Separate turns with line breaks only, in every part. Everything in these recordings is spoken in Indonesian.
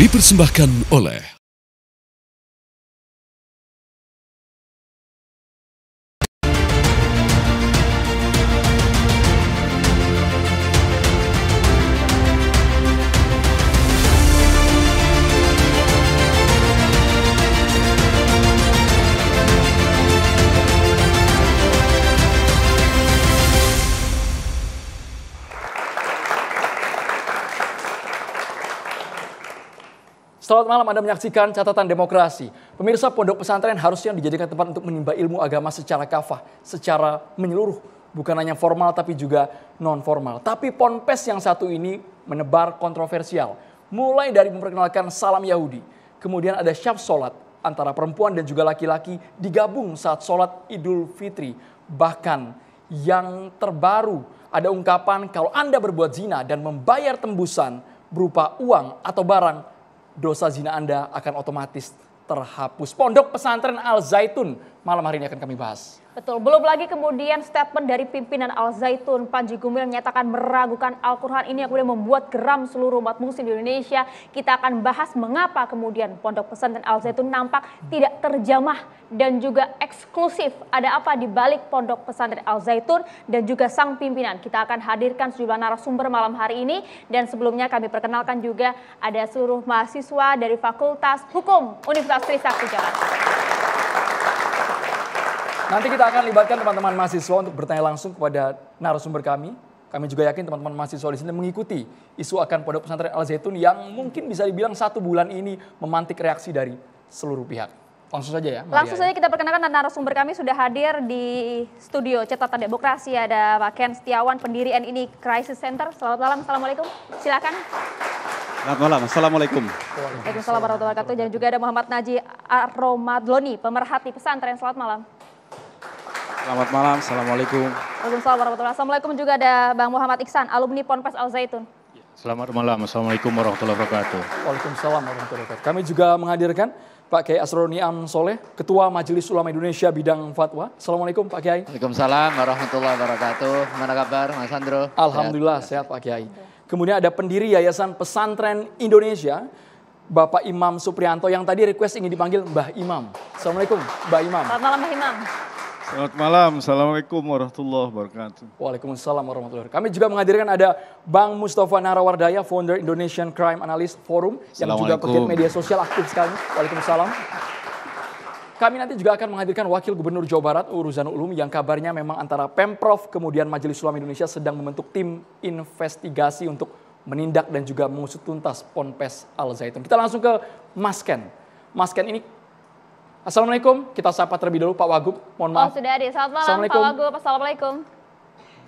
dipersembahkan oleh
malam Anda menyaksikan catatan demokrasi. Pemirsa pondok pesantren harusnya dijadikan tempat untuk menimba ilmu agama secara kafah, secara menyeluruh. Bukan hanya formal tapi juga non formal. Tapi ponpes yang satu ini menebar kontroversial. Mulai dari memperkenalkan salam Yahudi. Kemudian ada syaf solat antara perempuan dan juga laki-laki digabung saat solat idul fitri. Bahkan yang terbaru ada ungkapan kalau Anda berbuat zina dan membayar tembusan berupa uang atau barang dosa zina Anda akan otomatis terhapus. Pondok pesantren Al Zaitun malam hari ini akan kami bahas.
Betul, belum lagi kemudian statement dari pimpinan Al-Zaitun Panji Gumil menyatakan meragukan Al-Quran ini yang kemudian membuat geram seluruh umat muslim di Indonesia. Kita akan bahas mengapa kemudian Pondok Pesantren Al-Zaitun nampak tidak terjamah dan juga eksklusif. Ada apa di balik Pondok Pesantren Al-Zaitun dan juga sang pimpinan. Kita akan hadirkan sejumlah narasumber malam hari ini dan sebelumnya kami perkenalkan juga ada seluruh mahasiswa dari Fakultas Hukum Universitas Trisakti Jakarta.
Nanti kita akan libatkan teman-teman mahasiswa untuk bertanya langsung kepada narasumber kami. Kami juga yakin teman-teman mahasiswa di sini mengikuti isu akan pondok pesantren Al Zaitun yang mungkin bisa dibilang satu bulan ini memantik reaksi dari seluruh pihak. Langsung saja ya. Maria. Langsung saja
kita perkenalkan narasumber kami sudah hadir di studio Catatan Demokrasi ada Pak Ken Setiawan pendiri N ini Crisis Center. Selamat malam, assalamualaikum. Silakan.
Selamat malam, assalamualaikum. Waalaikumsalam
warahmatullahi wabarakatuh. Dan juga ada Muhammad Naji Aromadloni, pemerhati pesantren. Selamat malam.
Selamat malam, Assalamualaikum.
Waalaikumsalam warahmatullahi Assalamualaikum juga ada Bang Muhammad Iksan, alumni Ponpes Al-Zaitun.
Ya, selamat malam, Assalamualaikum warahmatullahi wabarakatuh. Waalaikumsalam warahmatullahi wabarakatuh. Kami juga
menghadirkan Pak Kiai Asroni Am Soleh, Ketua Majelis Ulama Indonesia Bidang Fatwa. Assalamualaikum Pak Kiai. Waalaikumsalam warahmatullahi wabarakatuh. Mana kabar Mas Sandro? Alhamdulillah sehat, sehat Pak Kiai. Kemudian ada pendiri Yayasan Pesantren Indonesia, Bapak Imam Suprianto yang tadi request ingin dipanggil Mbah Imam. Assalamualaikum Mbah Imam.
Selamat malam Mbah Imam.
Selamat malam,
Assalamualaikum warahmatullahi wabarakatuh.
Waalaikumsalam warahmatullahi wabarakatuh. Kami juga menghadirkan ada Bang Mustafa Narawardaya, founder Indonesian Crime Analyst Forum, yang juga kutip media sosial aktif sekali. Waalaikumsalam. Kami nanti juga akan menghadirkan Wakil Gubernur Jawa Barat Uruzan Ulum yang kabarnya memang antara Pemprov kemudian Majelis Ulama Indonesia sedang membentuk tim investigasi untuk menindak dan juga mengusut tuntas Ponpes Al Zaitun. Kita langsung ke Masken, Ken. ini Assalamualaikum, kita sapa terlebih dulu Pak Wagub. Mohon maaf. Oh,
sudah ada. Selamat malam Pak Wagub. Assalamualaikum.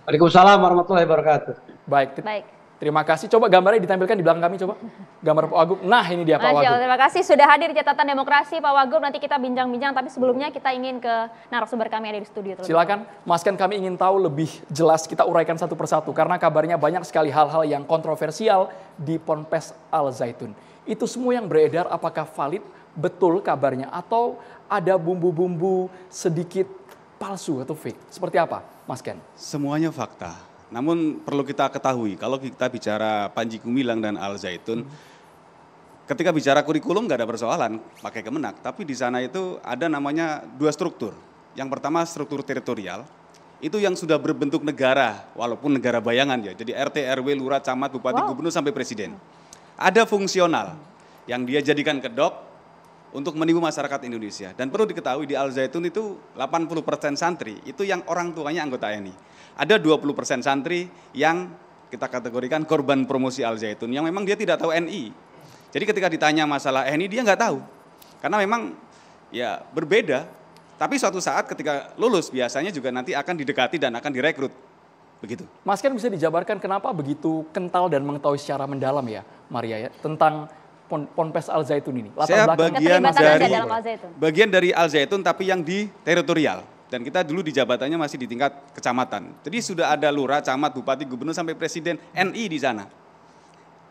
Waalaikumsalam warahmatullahi wabarakatuh. Baik. Baik. Terima kasih. Coba gambarnya ditampilkan di belakang kami coba. Gambar Pak Wagub. Nah, ini dia Pak Masya Wagub.
Terima kasih sudah hadir di catatan demokrasi Pak Wagub. Nanti kita bincang-bincang tapi sebelumnya kita ingin ke narasumber kami ada di studio
Silakan. Mas Ken kami ingin tahu lebih jelas kita uraikan satu persatu karena kabarnya banyak sekali hal-hal yang kontroversial di Ponpes Al Zaitun. Itu semua yang beredar apakah valid betul kabarnya atau ada bumbu-bumbu sedikit palsu atau fake? Seperti apa, Mas Ken? Semuanya fakta.
Namun perlu kita ketahui kalau kita bicara Panji Gumilang dan Al Zaitun, hmm. ketika bicara kurikulum nggak ada persoalan, pakai kemenak. Tapi di sana itu ada namanya dua struktur. Yang pertama struktur teritorial, itu yang sudah berbentuk negara, walaupun negara bayangan ya. Jadi RT, RW, lurah, camat, bupati, wow. gubernur sampai presiden. Ada fungsional hmm. yang dia jadikan kedok untuk menipu masyarakat Indonesia. Dan perlu diketahui di Al Zaitun itu 80% santri itu yang orang tuanya anggota ini. Ada 20% santri yang kita kategorikan korban promosi Al Zaitun yang memang dia tidak tahu NI. Jadi ketika ditanya masalah NI dia nggak tahu. Karena memang ya berbeda. Tapi suatu saat ketika lulus biasanya juga nanti akan didekati dan akan direkrut. Begitu.
Mas Ken bisa dijabarkan kenapa begitu kental dan mengetahui secara mendalam ya Maria ya tentang Ponpes Al Zaitun ini? Latar Saya
bagian dari Al Zaitun. bagian dari Al Zaitun tapi yang di teritorial dan kita dulu di jabatannya masih di tingkat kecamatan. Jadi sudah ada lurah, camat, bupati, gubernur sampai presiden NI di sana.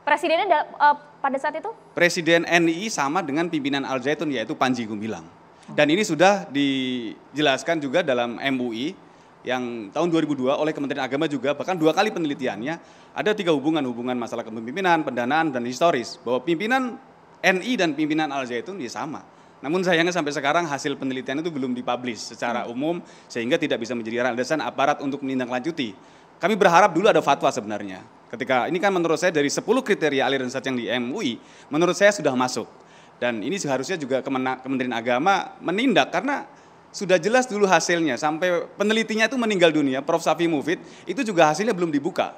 Presidennya da, uh, pada saat itu?
Presiden NI sama dengan pimpinan Al Zaitun yaitu Panji Gumilang. Dan ini sudah dijelaskan juga dalam MUI yang tahun 2002 oleh Kementerian Agama juga bahkan dua kali penelitiannya ada tiga hubungan hubungan masalah kepemimpinan, pendanaan dan historis bahwa pimpinan NI dan pimpinan Al Zaitun ya sama. Namun sayangnya sampai sekarang hasil penelitian itu belum dipublish secara hmm. umum sehingga tidak bisa menjadi landasan aparat untuk menindaklanjuti. Kami berharap dulu ada fatwa sebenarnya. Ketika ini kan menurut saya dari 10 kriteria aliran sesat yang di MUI, menurut saya sudah masuk. Dan ini seharusnya juga Kementerian Agama menindak karena sudah jelas dulu hasilnya sampai penelitinya itu meninggal dunia Prof Safi Mufid itu juga hasilnya belum dibuka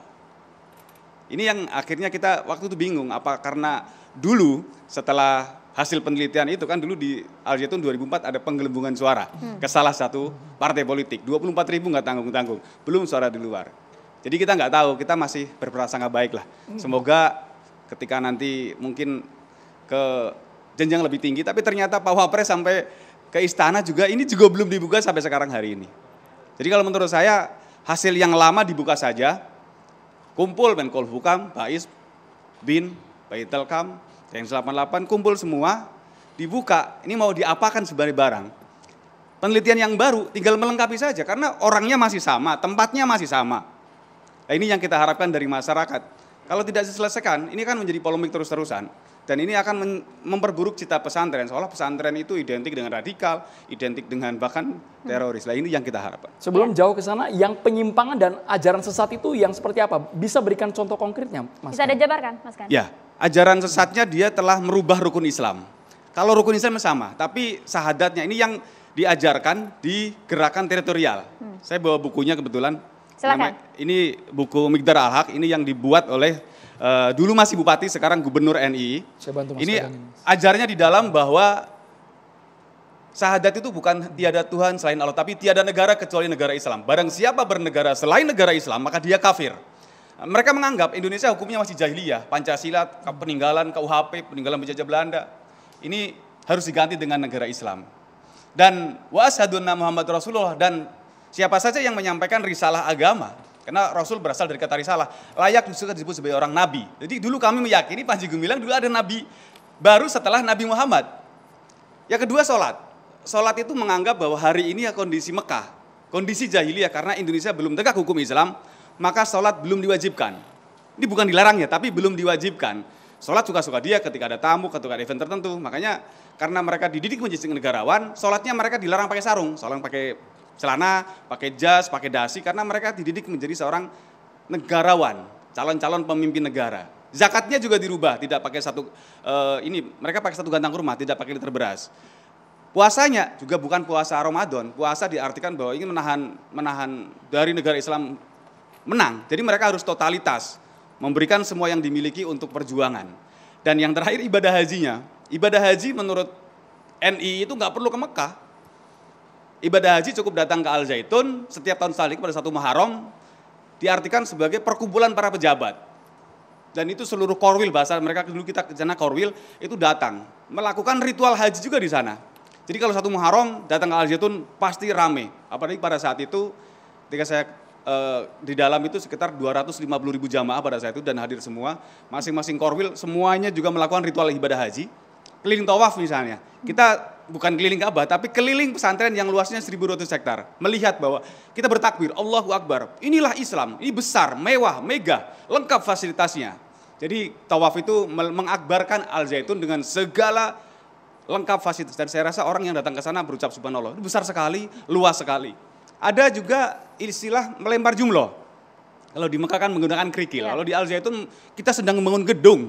ini yang akhirnya kita waktu itu bingung apa karena dulu setelah hasil penelitian itu kan dulu di Al Zaitun 2004 ada penggelembungan suara hmm. ke salah satu partai politik 24 ribu nggak tanggung tanggung belum suara di luar jadi kita nggak tahu kita masih berprasangka baik lah hmm. semoga ketika nanti mungkin ke jenjang lebih tinggi tapi ternyata Pak Wapres sampai ke istana juga ini juga belum dibuka sampai sekarang hari ini. Jadi kalau menurut saya hasil yang lama dibuka saja, kumpul Menkol Hukam, Bais, Bin, Baitelkam, yang 88 kumpul semua, dibuka, ini mau diapakan sebagai barang. Penelitian yang baru tinggal melengkapi saja karena orangnya masih sama, tempatnya masih sama. Nah, ini yang kita harapkan dari masyarakat. Kalau tidak diselesaikan, ini kan menjadi polemik terus-terusan. Dan ini akan memperburuk cita pesantren. Seolah pesantren itu identik dengan radikal, identik dengan bahkan teroris. Nah ini yang kita harapkan.
Sebelum ya. jauh ke sana, yang penyimpangan dan ajaran sesat itu yang seperti apa? Bisa berikan contoh konkretnya,
Mas? Bisa ada
dijabarkan, kan? Mas Kan? Ya,
ajaran sesatnya dia telah merubah rukun Islam. Kalau rukun Islam sama, tapi sahadatnya ini yang diajarkan di gerakan teritorial. Hmm. Saya bawa bukunya kebetulan. Silakan. ini buku Migdar Al-Haq, ini yang dibuat oleh Eh, dulu masih bupati, sekarang gubernur NI. Saya bantu Mas ini ajarnya di dalam bahwa Sahadat itu bukan tiada Tuhan selain Allah, tapi tiada negara kecuali negara Islam. Barang siapa bernegara selain negara Islam, maka dia kafir. Mereka menganggap Indonesia hukumnya masih jahiliyah, Pancasila, peninggalan KUHP, peninggalan penjajah Belanda. Ini harus diganti dengan negara Islam. Dan wa Muhammad Rasulullah dan siapa saja yang menyampaikan risalah agama karena Rasul berasal dari kata risalah, layak disebut sebagai orang nabi. Jadi dulu kami meyakini Panji Gumilang dulu ada nabi baru setelah Nabi Muhammad. Yang kedua sholat. Sholat itu menganggap bahwa hari ini ya kondisi Mekah, kondisi jahiliyah karena Indonesia belum tegak hukum Islam, maka sholat belum diwajibkan. Ini bukan dilarang ya, tapi belum diwajibkan. Sholat suka-suka dia ketika ada tamu, ketika ada event tertentu. Makanya karena mereka dididik menjadi negarawan, sholatnya mereka dilarang pakai sarung, sholat pakai celana, pakai jas, pakai dasi karena mereka dididik menjadi seorang negarawan, calon-calon pemimpin negara. Zakatnya juga dirubah, tidak pakai satu uh, ini mereka pakai satu gantang rumah, tidak pakai liter beras. Puasanya juga bukan puasa Ramadan, puasa diartikan bahwa ingin menahan menahan dari negara Islam menang. Jadi mereka harus totalitas, memberikan semua yang dimiliki untuk perjuangan. Dan yang terakhir ibadah hajinya. Ibadah haji menurut NI itu nggak perlu ke Mekah, Ibadah haji cukup datang ke Al Zaitun setiap tahun sekali pada satu Muharram diartikan sebagai perkumpulan para pejabat. Dan itu seluruh korwil bahasa mereka dulu kita ke sana korwil itu datang melakukan ritual haji juga di sana. Jadi kalau satu Muharram datang ke Al Zaitun pasti rame. Apalagi pada saat itu ketika saya e, di dalam itu sekitar 250 ribu jamaah pada saat itu dan hadir semua. Masing-masing korwil semuanya juga melakukan ritual ibadah haji. Keliling tawaf misalnya. Kita bukan keliling Ka'bah, tapi keliling pesantren yang luasnya 1.200 hektar. Melihat bahwa kita bertakbir, Allahu Akbar. Inilah Islam, ini besar, mewah, mega, lengkap fasilitasnya. Jadi tawaf itu mengakbarkan Al Zaitun dengan segala lengkap fasilitas. Dan saya rasa orang yang datang ke sana berucap subhanallah. besar sekali, luas sekali. Ada juga istilah melempar jumlah. Kalau di Mekah kan menggunakan kerikil. Iya. Kalau di Al Zaitun kita sedang membangun gedung.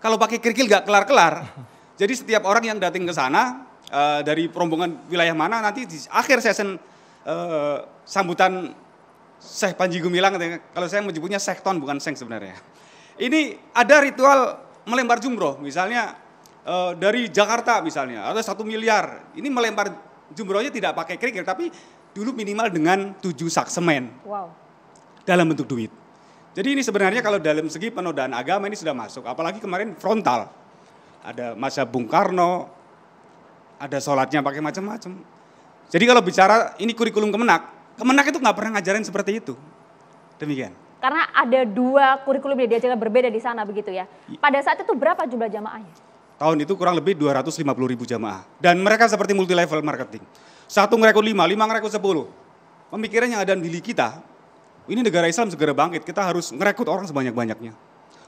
Kalau pakai kerikil gak kelar-kelar. Jadi setiap orang yang datang ke sana uh, dari rombongan wilayah mana nanti di akhir season uh, sambutan Syekh Panji Gumilang kalau saya menyebutnya sekton bukan seng sebenarnya. Ini ada ritual melempar jumroh misalnya uh, dari Jakarta misalnya atau satu miliar. Ini melempar jumrohnya tidak pakai kerikil tapi dulu minimal dengan tujuh sak semen. Wow. Dalam bentuk duit. Jadi ini sebenarnya kalau dalam segi penodaan agama ini sudah masuk, apalagi kemarin frontal. Ada masa Bung Karno, ada sholatnya pakai macam-macam. Jadi kalau bicara ini kurikulum kemenak, kemenak itu nggak pernah ngajarin seperti itu. Demikian.
Karena ada dua kurikulum yang diajarkan berbeda di sana begitu ya. Pada saat itu berapa jumlah jamaahnya?
Tahun itu kurang lebih 250 ribu jamaah. Dan mereka seperti multi level marketing. Satu ngerekrut lima, lima ngerekrut sepuluh. Pemikiran yang ada di kita, ini negara Islam segera bangkit, kita harus ngerekrut orang sebanyak-banyaknya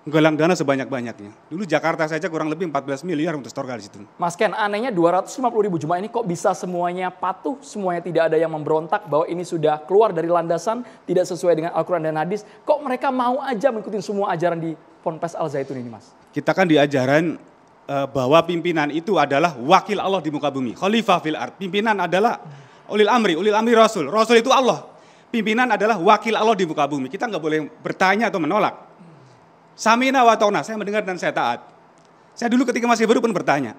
galang dana sebanyak-banyaknya. Dulu Jakarta saja kurang lebih 14 miliar untuk store di situ.
Mas Ken, anehnya 250 ribu jemaah ini kok bisa semuanya patuh, semuanya tidak ada yang memberontak bahwa ini sudah keluar dari landasan, tidak sesuai dengan Al-Quran dan Hadis. Kok mereka mau aja mengikuti semua ajaran di Ponpes Al-Zaitun ini Mas?
Kita kan diajaran eh, bahwa pimpinan itu adalah wakil Allah di muka bumi. Khalifah fil art. Pimpinan adalah ulil amri, ulil amri rasul. Rasul itu Allah. Pimpinan adalah wakil Allah di muka bumi. Kita nggak boleh bertanya atau menolak. Samina watona, saya mendengar dan saya taat. Saya dulu ketika masih baru pun bertanya,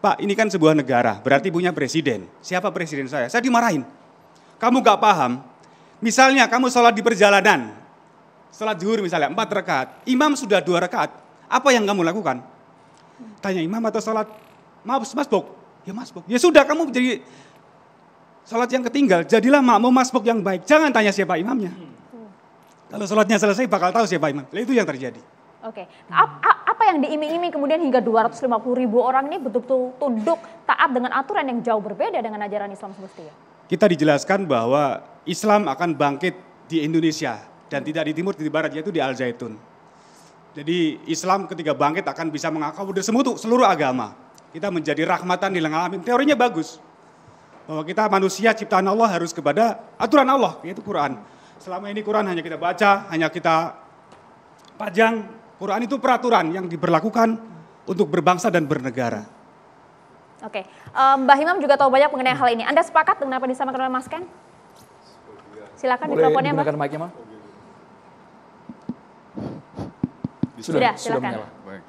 Pak ini kan sebuah negara, berarti punya presiden. Siapa presiden saya? Saya dimarahin. Kamu gak paham, misalnya kamu sholat di perjalanan, sholat zuhur misalnya, empat rekat, imam sudah dua rekat, apa yang kamu lakukan? Tanya imam atau sholat, maaf mas masbuk, ya mas masbuk. Ya sudah kamu jadi sholat yang ketinggal, jadilah makmum masbuk yang baik. Jangan tanya siapa imamnya. Kalau sholatnya selesai bakal tahu siapa imam. Itu yang terjadi.
Oke, okay. apa yang diiming-iming kemudian hingga 250 ribu orang ini betul-betul tunduk taat dengan aturan yang jauh berbeda dengan ajaran Islam semestinya?
Kita dijelaskan bahwa Islam akan bangkit di Indonesia dan tidak di timur, di barat, yaitu di Al Zaitun. Jadi Islam ketika bangkit akan bisa mengakomodir seluruh agama. Kita menjadi rahmatan di alamin. Teorinya bagus. Bahwa kita manusia ciptaan Allah harus kepada aturan Allah, yaitu Quran. Selama ini Quran hanya kita baca, hanya kita pajang. Quran itu peraturan yang diberlakukan untuk berbangsa dan bernegara.
Oke, um, Mbah Imam juga tahu banyak mengenai hal ini. Anda sepakat dengan apa yang disampaikan oleh Mas Ken? Silakan Boleh Mbak.
mic Mbak.
Sudah, sudah, silakan. Sudah Baik.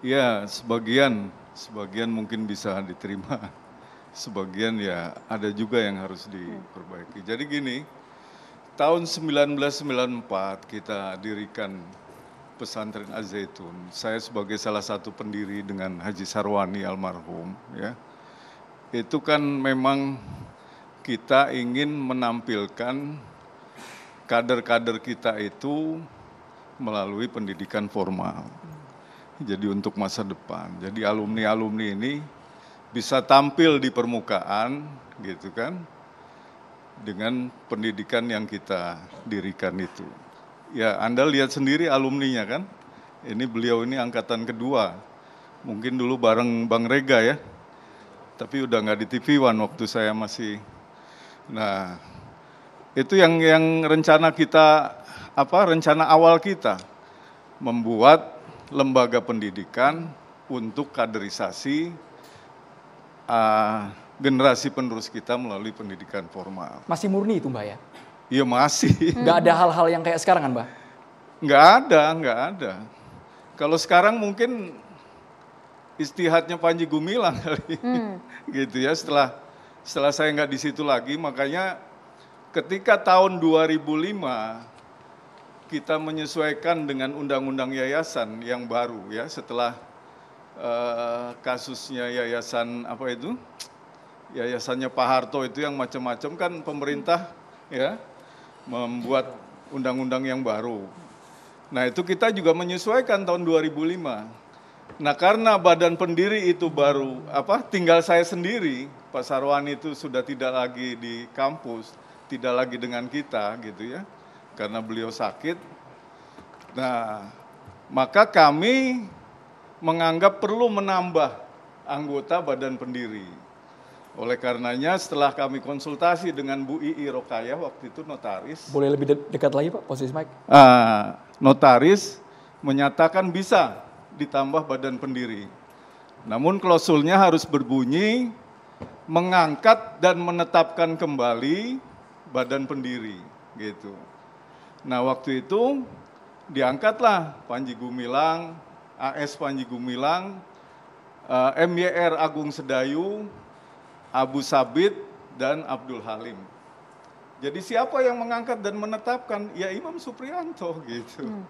Ya, sebagian sebagian mungkin bisa diterima. Sebagian ya ada juga yang harus diperbaiki. Jadi gini, tahun 1994 kita dirikan pesantren Azaitun. zaitun Saya sebagai salah satu pendiri dengan Haji Sarwani almarhum ya. Itu kan memang kita ingin menampilkan kader-kader kita itu melalui pendidikan formal. Jadi untuk masa depan. Jadi alumni-alumni ini bisa tampil di permukaan gitu kan dengan pendidikan yang kita dirikan itu. Ya, Anda lihat sendiri alumninya kan. Ini beliau ini angkatan kedua. Mungkin dulu bareng Bang Rega ya. Tapi udah nggak di TV One waktu saya masih. Nah, itu yang yang rencana kita apa rencana awal kita membuat lembaga pendidikan untuk kaderisasi uh, generasi penerus kita melalui pendidikan formal.
Masih murni itu Mbak ya?
Iya masih. Nggak ada
hal-hal yang kayak sekarang kan Mbak?
Nggak ada, nggak ada. Kalau sekarang mungkin istihadnya Panji Gumilang kali. Hmm. gitu ya setelah setelah saya nggak di situ lagi makanya ketika tahun 2005 kita menyesuaikan dengan undang-undang yayasan yang baru ya setelah uh, kasusnya yayasan apa itu yayasannya Pak Harto itu yang macam-macam kan pemerintah ya membuat undang-undang yang baru. Nah itu kita juga menyesuaikan tahun 2005. Nah karena badan pendiri itu baru apa tinggal saya sendiri, Pak Sarwan itu sudah tidak lagi di kampus, tidak lagi dengan kita gitu ya, karena beliau sakit. Nah maka kami menganggap perlu menambah anggota badan pendiri. Oleh karenanya setelah kami konsultasi dengan Bu II Rokayah waktu itu notaris.
Boleh lebih de dekat lagi Pak posisi Mike?
Uh, ah, notaris menyatakan bisa ditambah badan pendiri. Namun klausulnya harus berbunyi mengangkat dan menetapkan kembali badan pendiri gitu. Nah waktu itu diangkatlah Panji Gumilang, AS Panji Gumilang, uh, eh, MYR Agung Sedayu, Abu Sabit dan Abdul Halim. Jadi siapa yang mengangkat dan menetapkan? Ya Imam Suprianto gitu. Hmm.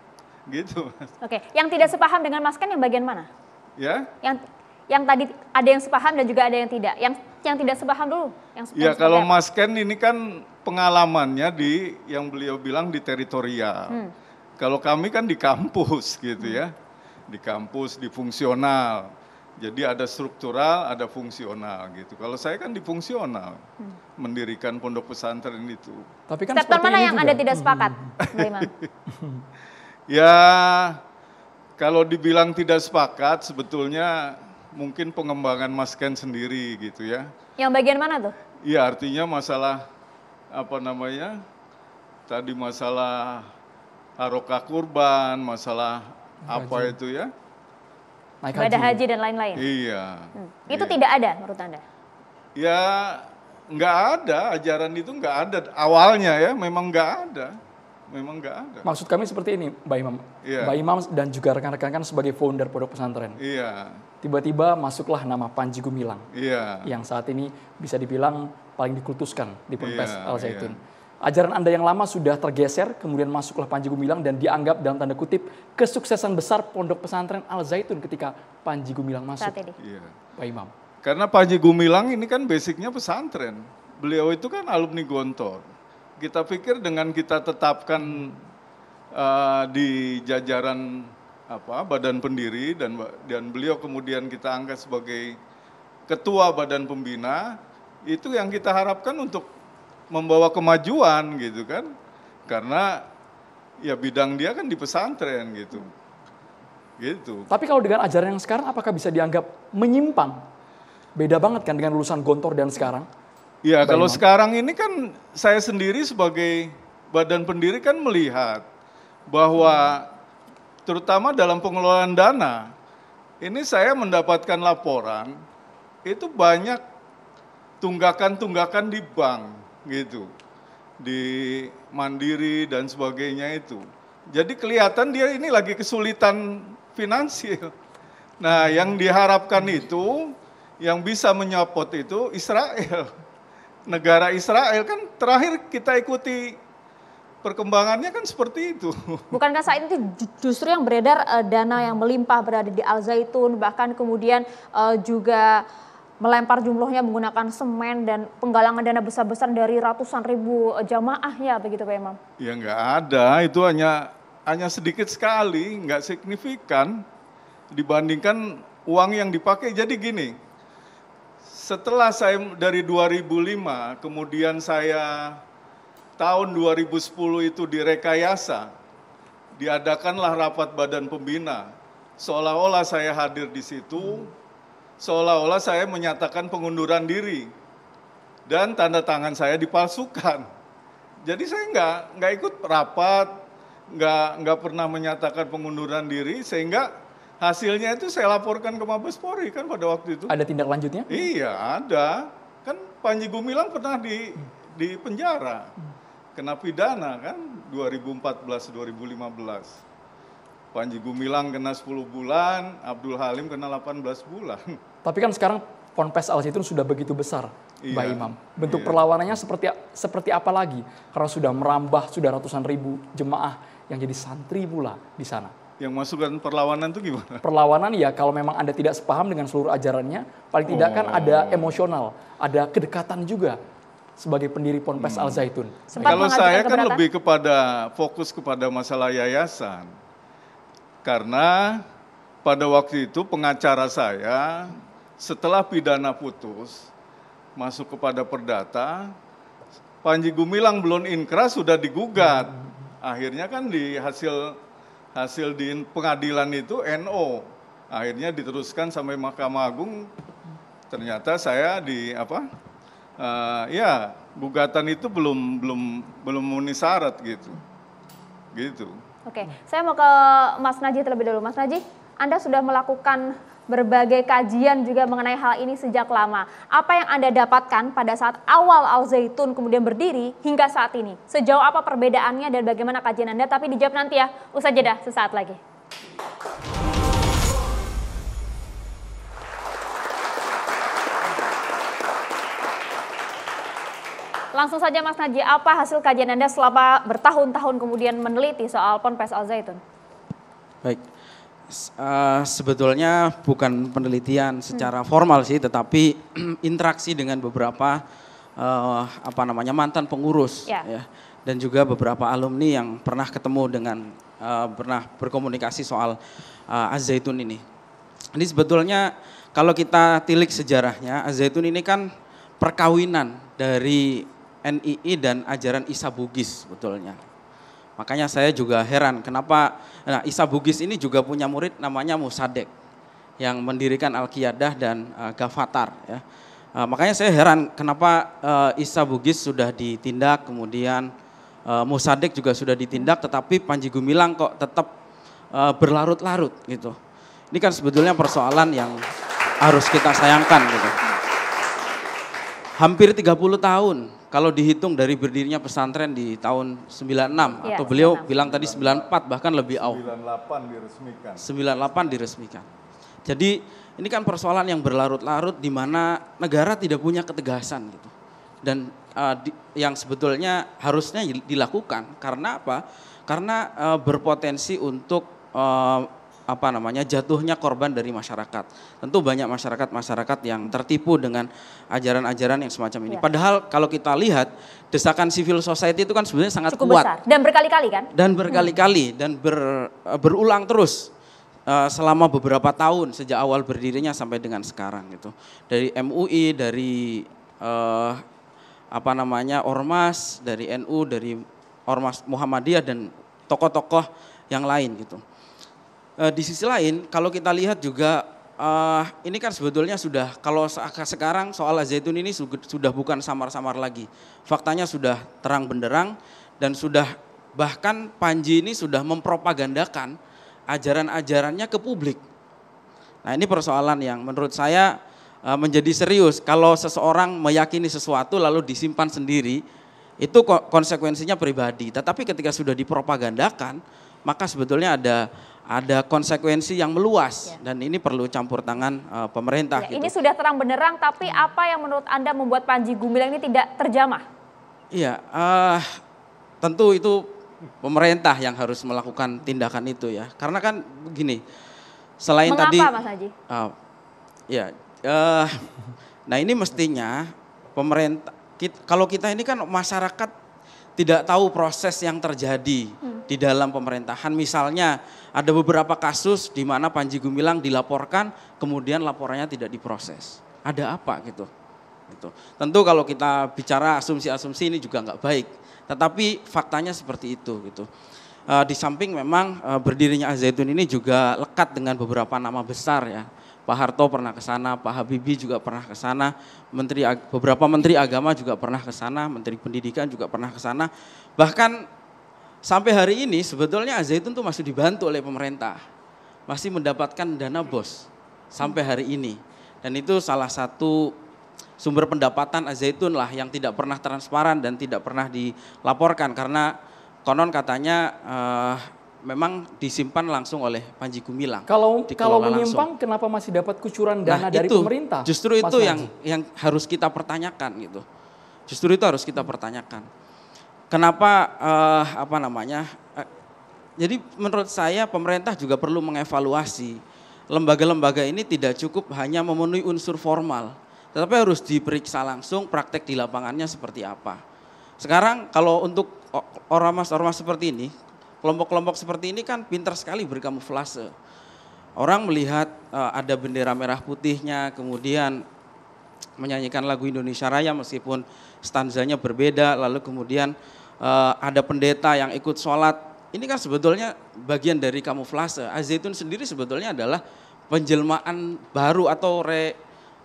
Gitu, Mas.
Oke, yang tidak sepaham dengan Mas Ken yang bagian mana? Ya. Yang yang tadi ada yang sepaham dan juga ada yang tidak. Yang yang tidak sepaham dulu. Yang sepaham ya kalau Mas
Ken ini kan pengalamannya di yang beliau bilang di teritorial. Hmm. Kalau kami kan di kampus gitu ya. hmm. ya, di kampus di fungsional. Jadi ada struktural, ada fungsional gitu. Kalau saya kan di fungsional, hmm. mendirikan pondok pesantren itu. Tapi kan sektor mana yang juga. Anda
tidak sepakat, hmm. Beriman?
ya, kalau dibilang tidak sepakat, sebetulnya mungkin pengembangan masken sendiri gitu ya.
Yang bagian mana tuh?
Iya, artinya masalah apa namanya? Tadi masalah harokah kurban, masalah apa itu ya?
Naik ibadah ya? haji. dan lain-lain. Iya. Hmm. Itu iya. tidak ada menurut Anda?
Ya nggak ada ajaran itu nggak ada awalnya ya memang nggak ada memang nggak ada maksud
kami seperti ini Mbak Imam Iya. Mbak Imam dan juga rekan-rekan kan sebagai founder pondok pesantren iya tiba-tiba masuklah nama Panji Gumilang
iya yang
saat ini bisa dibilang paling dikultuskan di Ponpes iya, Al Zaitun Iya. Ajaran Anda yang lama sudah tergeser, kemudian masuklah Panji Gumilang dan dianggap dalam tanda kutip kesuksesan besar pondok pesantren Al Zaitun ketika Panji Gumilang masuk. Saat ini. Iya.
Pak Imam. Karena Panji Gumilang ini kan basicnya pesantren. Beliau itu kan alumni Gontor. Kita pikir dengan kita tetapkan uh, di jajaran apa badan pendiri dan dan beliau kemudian kita angkat sebagai ketua badan pembina itu yang kita harapkan untuk membawa kemajuan gitu kan. Karena ya bidang dia kan di pesantren gitu. Gitu.
Tapi kalau dengan ajaran yang sekarang apakah bisa dianggap menyimpang? Beda banget kan dengan lulusan Gontor dan sekarang?
ya kalau sekarang ini kan saya sendiri sebagai badan pendiri kan melihat bahwa terutama dalam pengelolaan dana ini saya mendapatkan laporan itu banyak tunggakan-tunggakan di bank gitu di mandiri dan sebagainya itu. Jadi kelihatan dia ini lagi kesulitan finansial. Nah, yang diharapkan itu yang bisa menyopot itu Israel. Negara Israel kan terakhir kita ikuti perkembangannya kan seperti itu.
Bukankah saat ini justru yang beredar eh, dana yang melimpah berada di Al Zaitun bahkan kemudian eh, juga melempar jumlahnya menggunakan semen dan penggalangan dana besar-besar dari ratusan ribu eh, jamaahnya begitu Pak Imam?
Ya nggak ada, itu hanya hanya sedikit sekali, nggak signifikan dibandingkan uang yang dipakai. Jadi gini, setelah saya dari 2005, kemudian saya tahun 2010 itu direkayasa, diadakanlah rapat badan pembina. Seolah-olah saya hadir di situ, hmm seolah-olah saya menyatakan pengunduran diri dan tanda tangan saya dipalsukan. Jadi saya nggak nggak ikut rapat, nggak nggak pernah menyatakan pengunduran diri sehingga hasilnya itu saya laporkan ke Mabes Polri kan pada waktu itu. Ada tindak
lanjutnya? Iya
ada. Kan Panji Gumilang pernah di di penjara hmm. kena pidana kan 2014 2015. Panji Gumilang kena 10 bulan, Abdul Halim kena 18 bulan.
Tapi kan sekarang ponpes Al Zaitun sudah begitu besar, iya, Mbak Imam. Bentuk iya. perlawanannya seperti seperti apa lagi? Karena sudah merambah, sudah ratusan ribu jemaah yang jadi santri pula di sana.
Yang masukkan perlawanan itu gimana?
Perlawanan ya kalau memang Anda tidak sepaham dengan seluruh ajarannya, paling tidak oh. kan ada oh. emosional, ada kedekatan juga sebagai pendiri Ponpes hmm. Al Zaitun.
kalau saya kan lebih kepada fokus kepada masalah yayasan karena pada waktu itu pengacara saya setelah pidana putus masuk kepada perdata Panji Gumilang belum inkrah sudah digugat. Akhirnya kan di hasil hasil di pengadilan itu NO. Akhirnya diteruskan sampai Mahkamah Agung. Ternyata saya di apa? Uh, ya gugatan itu belum belum belum memenuhi syarat gitu. Gitu.
Oke, saya mau ke Mas Najih terlebih dulu. Mas Najih, Anda sudah melakukan berbagai kajian juga mengenai hal ini sejak lama. Apa yang Anda dapatkan pada saat awal Al Zaitun kemudian berdiri hingga saat ini? Sejauh apa perbedaannya dan bagaimana kajian Anda? Tapi dijawab nanti ya, Usah jeda sesaat lagi. langsung saja Mas Naji, apa hasil kajian Anda selama bertahun-tahun kemudian meneliti soal ponpes Al Zaitun?
Baik, uh, sebetulnya bukan penelitian secara hmm. formal sih, tetapi interaksi dengan beberapa uh, apa namanya mantan pengurus yeah. ya, dan juga beberapa alumni yang pernah ketemu dengan uh, pernah berkomunikasi soal uh, al Zaitun ini. Ini sebetulnya kalau kita tilik sejarahnya, al Zaitun ini kan perkawinan dari NII dan ajaran Isa Bugis betulnya. Makanya saya juga heran kenapa nah Isa Bugis ini juga punya murid namanya Musadek yang mendirikan Al-Qiyadah dan uh, eh, Gafatar ya. Uh, makanya saya heran kenapa uh, Isa Bugis sudah ditindak kemudian uh, Musadek juga sudah ditindak tetapi Panji Gumilang kok tetap uh, berlarut-larut gitu. Ini kan sebetulnya persoalan yang harus kita sayangkan gitu. Hampir 30 tahun kalau dihitung dari berdirinya pesantren di tahun 96 ya, atau beliau 96. bilang tadi 94 bahkan lebih awal. 98 diresmikan. 98 diresmikan. Jadi ini kan persoalan yang berlarut-larut di mana negara tidak punya ketegasan gitu. Dan uh, di, yang sebetulnya harusnya dilakukan karena apa? Karena uh, berpotensi untuk uh, apa namanya jatuhnya korban dari masyarakat. Tentu banyak masyarakat-masyarakat yang tertipu dengan ajaran-ajaran yang semacam ini. Ya. Padahal kalau kita lihat desakan civil society itu kan sebenarnya sangat Cukup kuat besar.
dan berkali-kali kan? Dan hmm. berkali-kali
hmm. dan ber, eh, berulang terus eh, selama beberapa tahun sejak awal berdirinya sampai dengan sekarang gitu. Dari MUI, dari eh, apa namanya ormas, dari NU, dari ormas Muhammadiyah dan tokoh-tokoh yang lain gitu. Eh, di sisi lain kalau kita lihat juga uh, ini kan sebetulnya sudah kalau sekarang soal zaitun ini sudah bukan samar-samar lagi. Faktanya sudah terang benderang dan sudah bahkan Panji ini sudah mempropagandakan ajaran-ajarannya ke publik. Nah, ini persoalan yang menurut saya eh, menjadi serius kalau seseorang meyakini sesuatu lalu disimpan sendiri itu konsekuensinya pribadi. Tetapi ketika sudah dipropagandakan, maka sebetulnya ada ada konsekuensi yang meluas ya. dan ini perlu campur tangan uh, pemerintah. Ya, gitu.
Ini sudah terang benderang, tapi apa yang menurut anda membuat Panji Gumilang ini tidak terjamah?
Iya, uh, tentu itu pemerintah yang harus melakukan tindakan itu ya, karena kan begini, selain Mengapa, tadi, Mas Haji? Uh, ya, uh, nah ini mestinya pemerintah, kita, kalau kita ini kan masyarakat tidak tahu proses yang terjadi hmm. di dalam pemerintahan, misalnya ada beberapa kasus di mana Panji Gumilang dilaporkan, kemudian laporannya tidak diproses. Ada apa gitu? Itu. Tentu kalau kita bicara asumsi-asumsi ini juga nggak baik. Tetapi faktanya seperti itu gitu. E, di samping memang e, berdirinya Azaitun ini juga lekat dengan beberapa nama besar ya. Pak Harto pernah ke sana, Pak Habibie juga pernah ke sana, menteri beberapa menteri agama juga pernah ke sana, menteri pendidikan juga pernah ke sana. Bahkan Sampai hari ini sebetulnya Azaitun itu masih dibantu oleh pemerintah. Masih mendapatkan dana bos sampai hari ini. Dan itu salah satu sumber pendapatan Azaitun lah yang tidak pernah transparan dan tidak pernah dilaporkan karena konon katanya uh, memang disimpan langsung oleh Panji Gumilang. Kalau kalau menyimpang
langsung. kenapa masih dapat kucuran nah, dana nah, dari itu, pemerintah? Justru itu yang
yang harus kita pertanyakan gitu. Justru itu harus kita pertanyakan kenapa uh, apa namanya? Uh, jadi menurut saya pemerintah juga perlu mengevaluasi lembaga-lembaga ini tidak cukup hanya memenuhi unsur formal, tetapi harus diperiksa langsung praktek di lapangannya seperti apa. Sekarang kalau untuk ormas-ormas seperti ini, kelompok-kelompok seperti ini kan pintar sekali berkamuflase. Orang melihat uh, ada bendera merah putihnya, kemudian menyanyikan lagu Indonesia Raya meskipun stanzanya berbeda, lalu kemudian uh, ada pendeta yang ikut sholat. Ini kan sebetulnya bagian dari kamuflase. Azaitun sendiri sebetulnya adalah penjelmaan baru atau re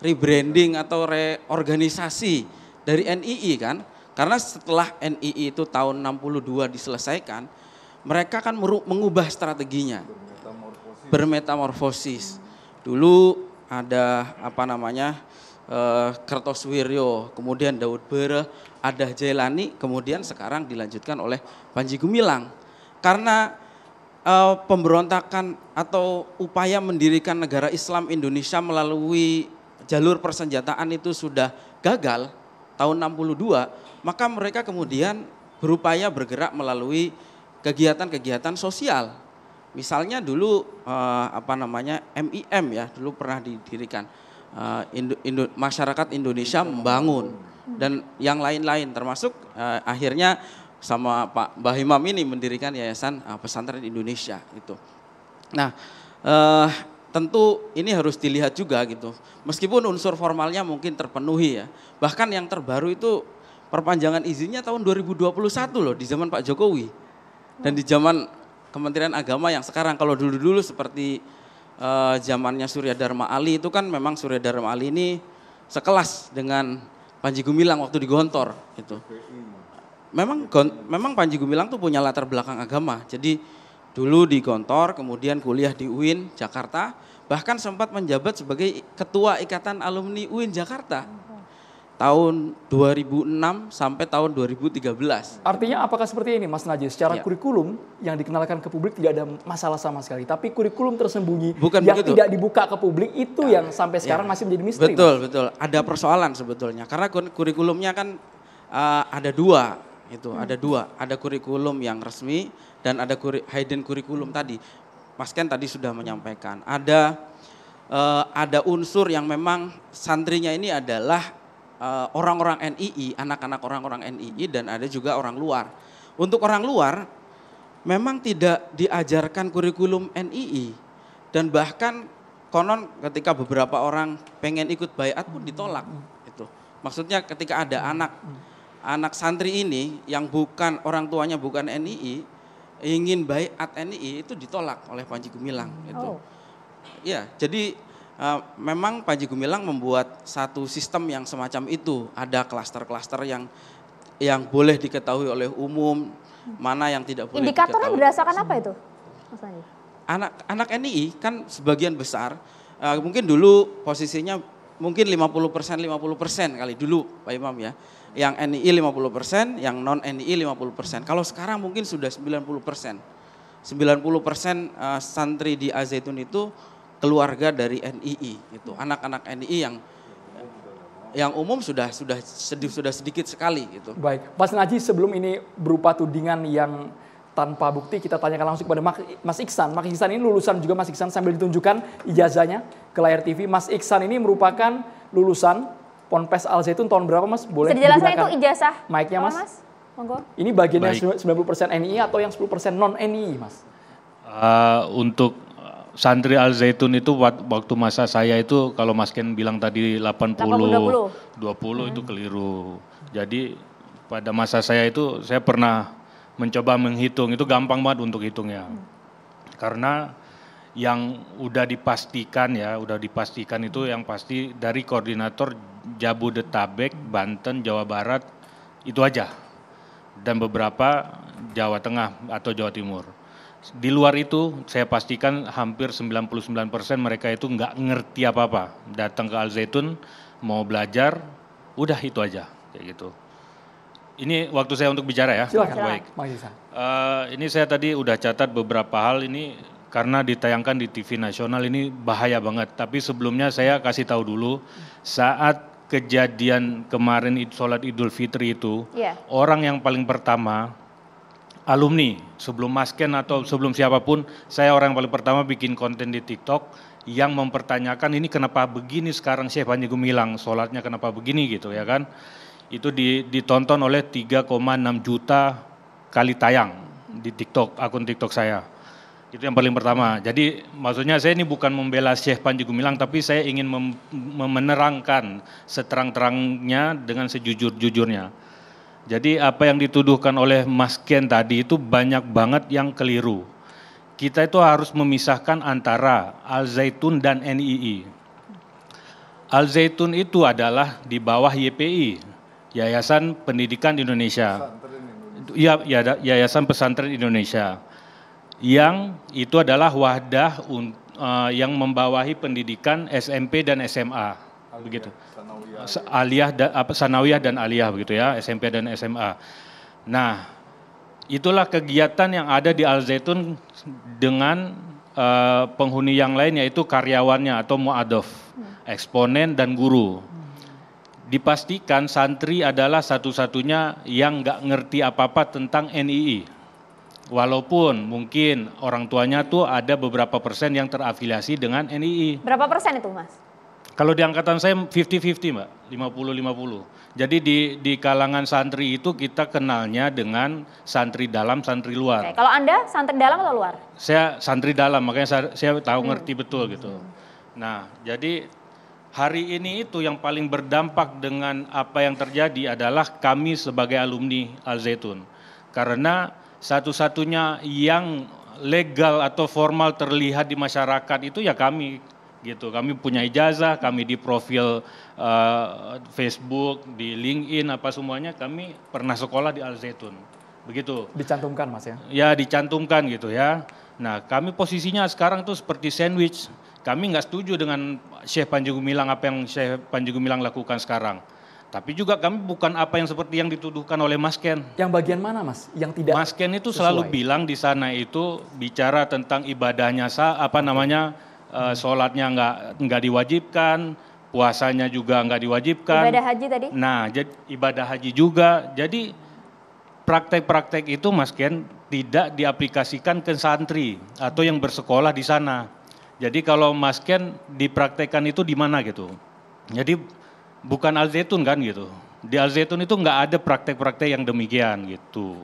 rebranding atau reorganisasi dari NII kan. Karena setelah NII itu tahun 62 diselesaikan, mereka kan mengubah strateginya. Bermetamorfosis. Bermetamorfosis. Dulu ada apa namanya? Kertos eh, Kertoswiryo, kemudian Daud Bere, ada Jailani kemudian sekarang dilanjutkan oleh Panji Gumilang. Karena e, pemberontakan atau upaya mendirikan negara Islam Indonesia melalui jalur persenjataan itu sudah gagal tahun 62, maka mereka kemudian berupaya bergerak melalui kegiatan-kegiatan sosial. Misalnya dulu e, apa namanya MIM ya, dulu pernah didirikan eh, Indo, Indo, masyarakat Indonesia membangun Hmm. dan yang lain-lain termasuk uh, akhirnya sama Pak Bahimam ini mendirikan Yayasan uh, Pesantren Indonesia itu. Nah, uh, tentu ini harus dilihat juga gitu. Meskipun unsur formalnya mungkin terpenuhi ya. Bahkan yang terbaru itu perpanjangan izinnya tahun 2021 loh di zaman Pak Jokowi. Dan di zaman Kementerian Agama yang sekarang kalau dulu-dulu seperti uh, zamannya Surya Dharma Ali itu kan memang Surya Dharma Ali ini sekelas dengan Panji Gumilang waktu di Gontor gitu. Memang gon, memang Panji Gumilang tuh punya latar belakang agama. Jadi dulu di Gontor, kemudian kuliah di UIN Jakarta, bahkan sempat menjabat sebagai ketua Ikatan Alumni UIN Jakarta tahun 2006 sampai tahun 2013.
Artinya apakah seperti ini Mas Najis? Secara ya. kurikulum yang dikenalkan ke publik tidak ada masalah sama sekali, tapi kurikulum tersembunyi Bukan yang begitu. tidak dibuka ke publik itu ya. yang iya. sampai iya. sekarang ya. masih menjadi misteri. Betul, mas.
betul. Ada persoalan sebetulnya karena kurikulumnya kan uh, ada dua itu, hmm. ada dua. Ada kurikulum yang resmi dan ada kuri, hidden kurikulum hmm. tadi. Mas Ken tadi sudah menyampaikan. Ada uh, ada unsur yang memang santrinya ini adalah Eh, orang-orang uh, NII, anak-anak orang-orang NII dan ada juga orang luar. Untuk orang luar memang tidak diajarkan kurikulum NII dan bahkan konon ketika beberapa orang pengen ikut bayat pun ditolak itu. Maksudnya ketika ada anak anak santri ini yang bukan orang tuanya bukan NII ingin bayat NII itu ditolak oleh Panji Gumilang itu. Oh. Ya, jadi Eh, memang Panji Gumilang membuat satu sistem yang semacam itu. Ada klaster-klaster yang yang boleh diketahui oleh umum, mana yang tidak boleh. Indikatornya
berdasarkan apa itu,
Anak anak NII kan sebagian besar uh, mungkin dulu posisinya mungkin 50% 50% kali dulu Pak Imam ya. Yang NII 50%, yang non NII 50%. Kalau sekarang mungkin sudah 90%. 90% uh, santri di Azaitun itu keluarga dari NII gitu. Anak-anak NII yang yang umum sudah sudah sedih sudah sedikit sekali gitu.
Baik, Mas Naji sebelum ini berupa tudingan yang tanpa bukti kita tanyakan langsung kepada Mas Iksan. Mas Iksan ini lulusan juga Mas Iksan sambil ditunjukkan ijazahnya ke layar TV. Mas Iksan ini merupakan lulusan Ponpes Al Zaitun tahun berapa Mas? Boleh dijelaskan itu ijazah.
mike nya Mas. mas?
Ini bagian Baik. yang
90% NII atau yang 10% non NII Mas?
Uh, untuk santri Al Zaitun itu waktu masa saya itu kalau Mas Ken bilang tadi 80, 80 20, 20 hmm. itu keliru. Jadi pada masa saya itu saya pernah mencoba menghitung itu gampang banget untuk hitungnya. Hmm. Karena yang udah dipastikan ya, udah dipastikan itu hmm. yang pasti dari koordinator Jabodetabek, Banten, Jawa Barat itu aja. Dan beberapa Jawa Tengah atau Jawa Timur. Di luar itu saya pastikan hampir 99% mereka itu nggak ngerti apa-apa. Datang ke Al Zaitun mau belajar, udah itu aja kayak gitu. Ini waktu saya untuk bicara ya. Silahkan. Baik. Uh, ini saya tadi udah catat beberapa hal ini karena ditayangkan di TV nasional ini bahaya banget. Tapi sebelumnya saya kasih tahu dulu saat kejadian kemarin sholat Idul Fitri itu yeah. orang yang paling pertama alumni sebelum Masken atau sebelum siapapun saya orang yang paling pertama bikin konten di TikTok yang mempertanyakan ini kenapa begini sekarang Syekh Panji Gumilang sholatnya kenapa begini gitu ya kan itu ditonton oleh 3,6 juta kali tayang di TikTok akun TikTok saya itu yang paling pertama jadi maksudnya saya ini bukan membela Syekh Panji Gumilang tapi saya ingin menerangkan seterang-terangnya dengan sejujur-jujurnya jadi apa yang dituduhkan oleh Mas Ken tadi itu banyak banget yang keliru. Kita itu harus memisahkan antara Al-Zaitun dan NII. Al-Zaitun itu adalah di bawah YPI, Yayasan Pendidikan Indonesia. Iya, ya, Yayasan Pesantren Indonesia. Yang itu adalah wadah uh, yang membawahi pendidikan SMP dan SMA. Begitu aliyah apa sanawiyah dan aliyah begitu ya, SMP dan SMA. Nah, itulah kegiatan yang ada di Al Zaitun dengan uh, penghuni yang lain yaitu karyawannya atau muadof, eksponen dan guru. Dipastikan santri adalah satu-satunya yang nggak ngerti apa-apa tentang NII. Walaupun mungkin orang tuanya tuh ada beberapa persen yang terafiliasi dengan NII.
Berapa persen itu, Mas?
Kalau di angkatan saya 50-50 mbak, 50-50. Jadi di, di kalangan santri itu kita kenalnya dengan santri dalam, santri luar. Oke,
kalau Anda santri dalam atau luar?
Saya santri dalam, makanya saya, saya tahu hmm. ngerti betul gitu. Hmm. Nah, jadi hari ini itu yang paling berdampak dengan apa yang terjadi adalah kami sebagai alumni Al-Zaitun. Karena satu-satunya yang legal atau formal terlihat di masyarakat itu ya kami gitu. Kami punya ijazah, kami di profil uh, Facebook, di LinkedIn apa semuanya kami pernah sekolah di Al Zaitun. Begitu.
Dicantumkan Mas ya.
Ya, dicantumkan gitu ya. Nah, kami posisinya sekarang tuh seperti sandwich. Kami nggak setuju dengan Syekh Panji Gumilang apa yang Syekh Panji Gumilang lakukan sekarang. Tapi juga kami bukan apa yang seperti yang dituduhkan oleh Mas Ken. Yang bagian mana Mas? Yang tidak Mas Ken itu sesuai. selalu bilang di sana itu bicara tentang ibadahnya sa apa namanya Eh, sholatnya nggak nggak diwajibkan, puasanya juga nggak diwajibkan. Ibadah haji tadi? Nah, jadi, ibadah haji juga. Jadi praktek-praktek itu Mas Ken tidak diaplikasikan ke santri atau yang bersekolah di sana. Jadi kalau Mas Ken dipraktekkan itu di mana gitu? Jadi bukan Al Zaitun kan gitu. Di Al Zaitun itu nggak ada praktek-praktek yang demikian gitu.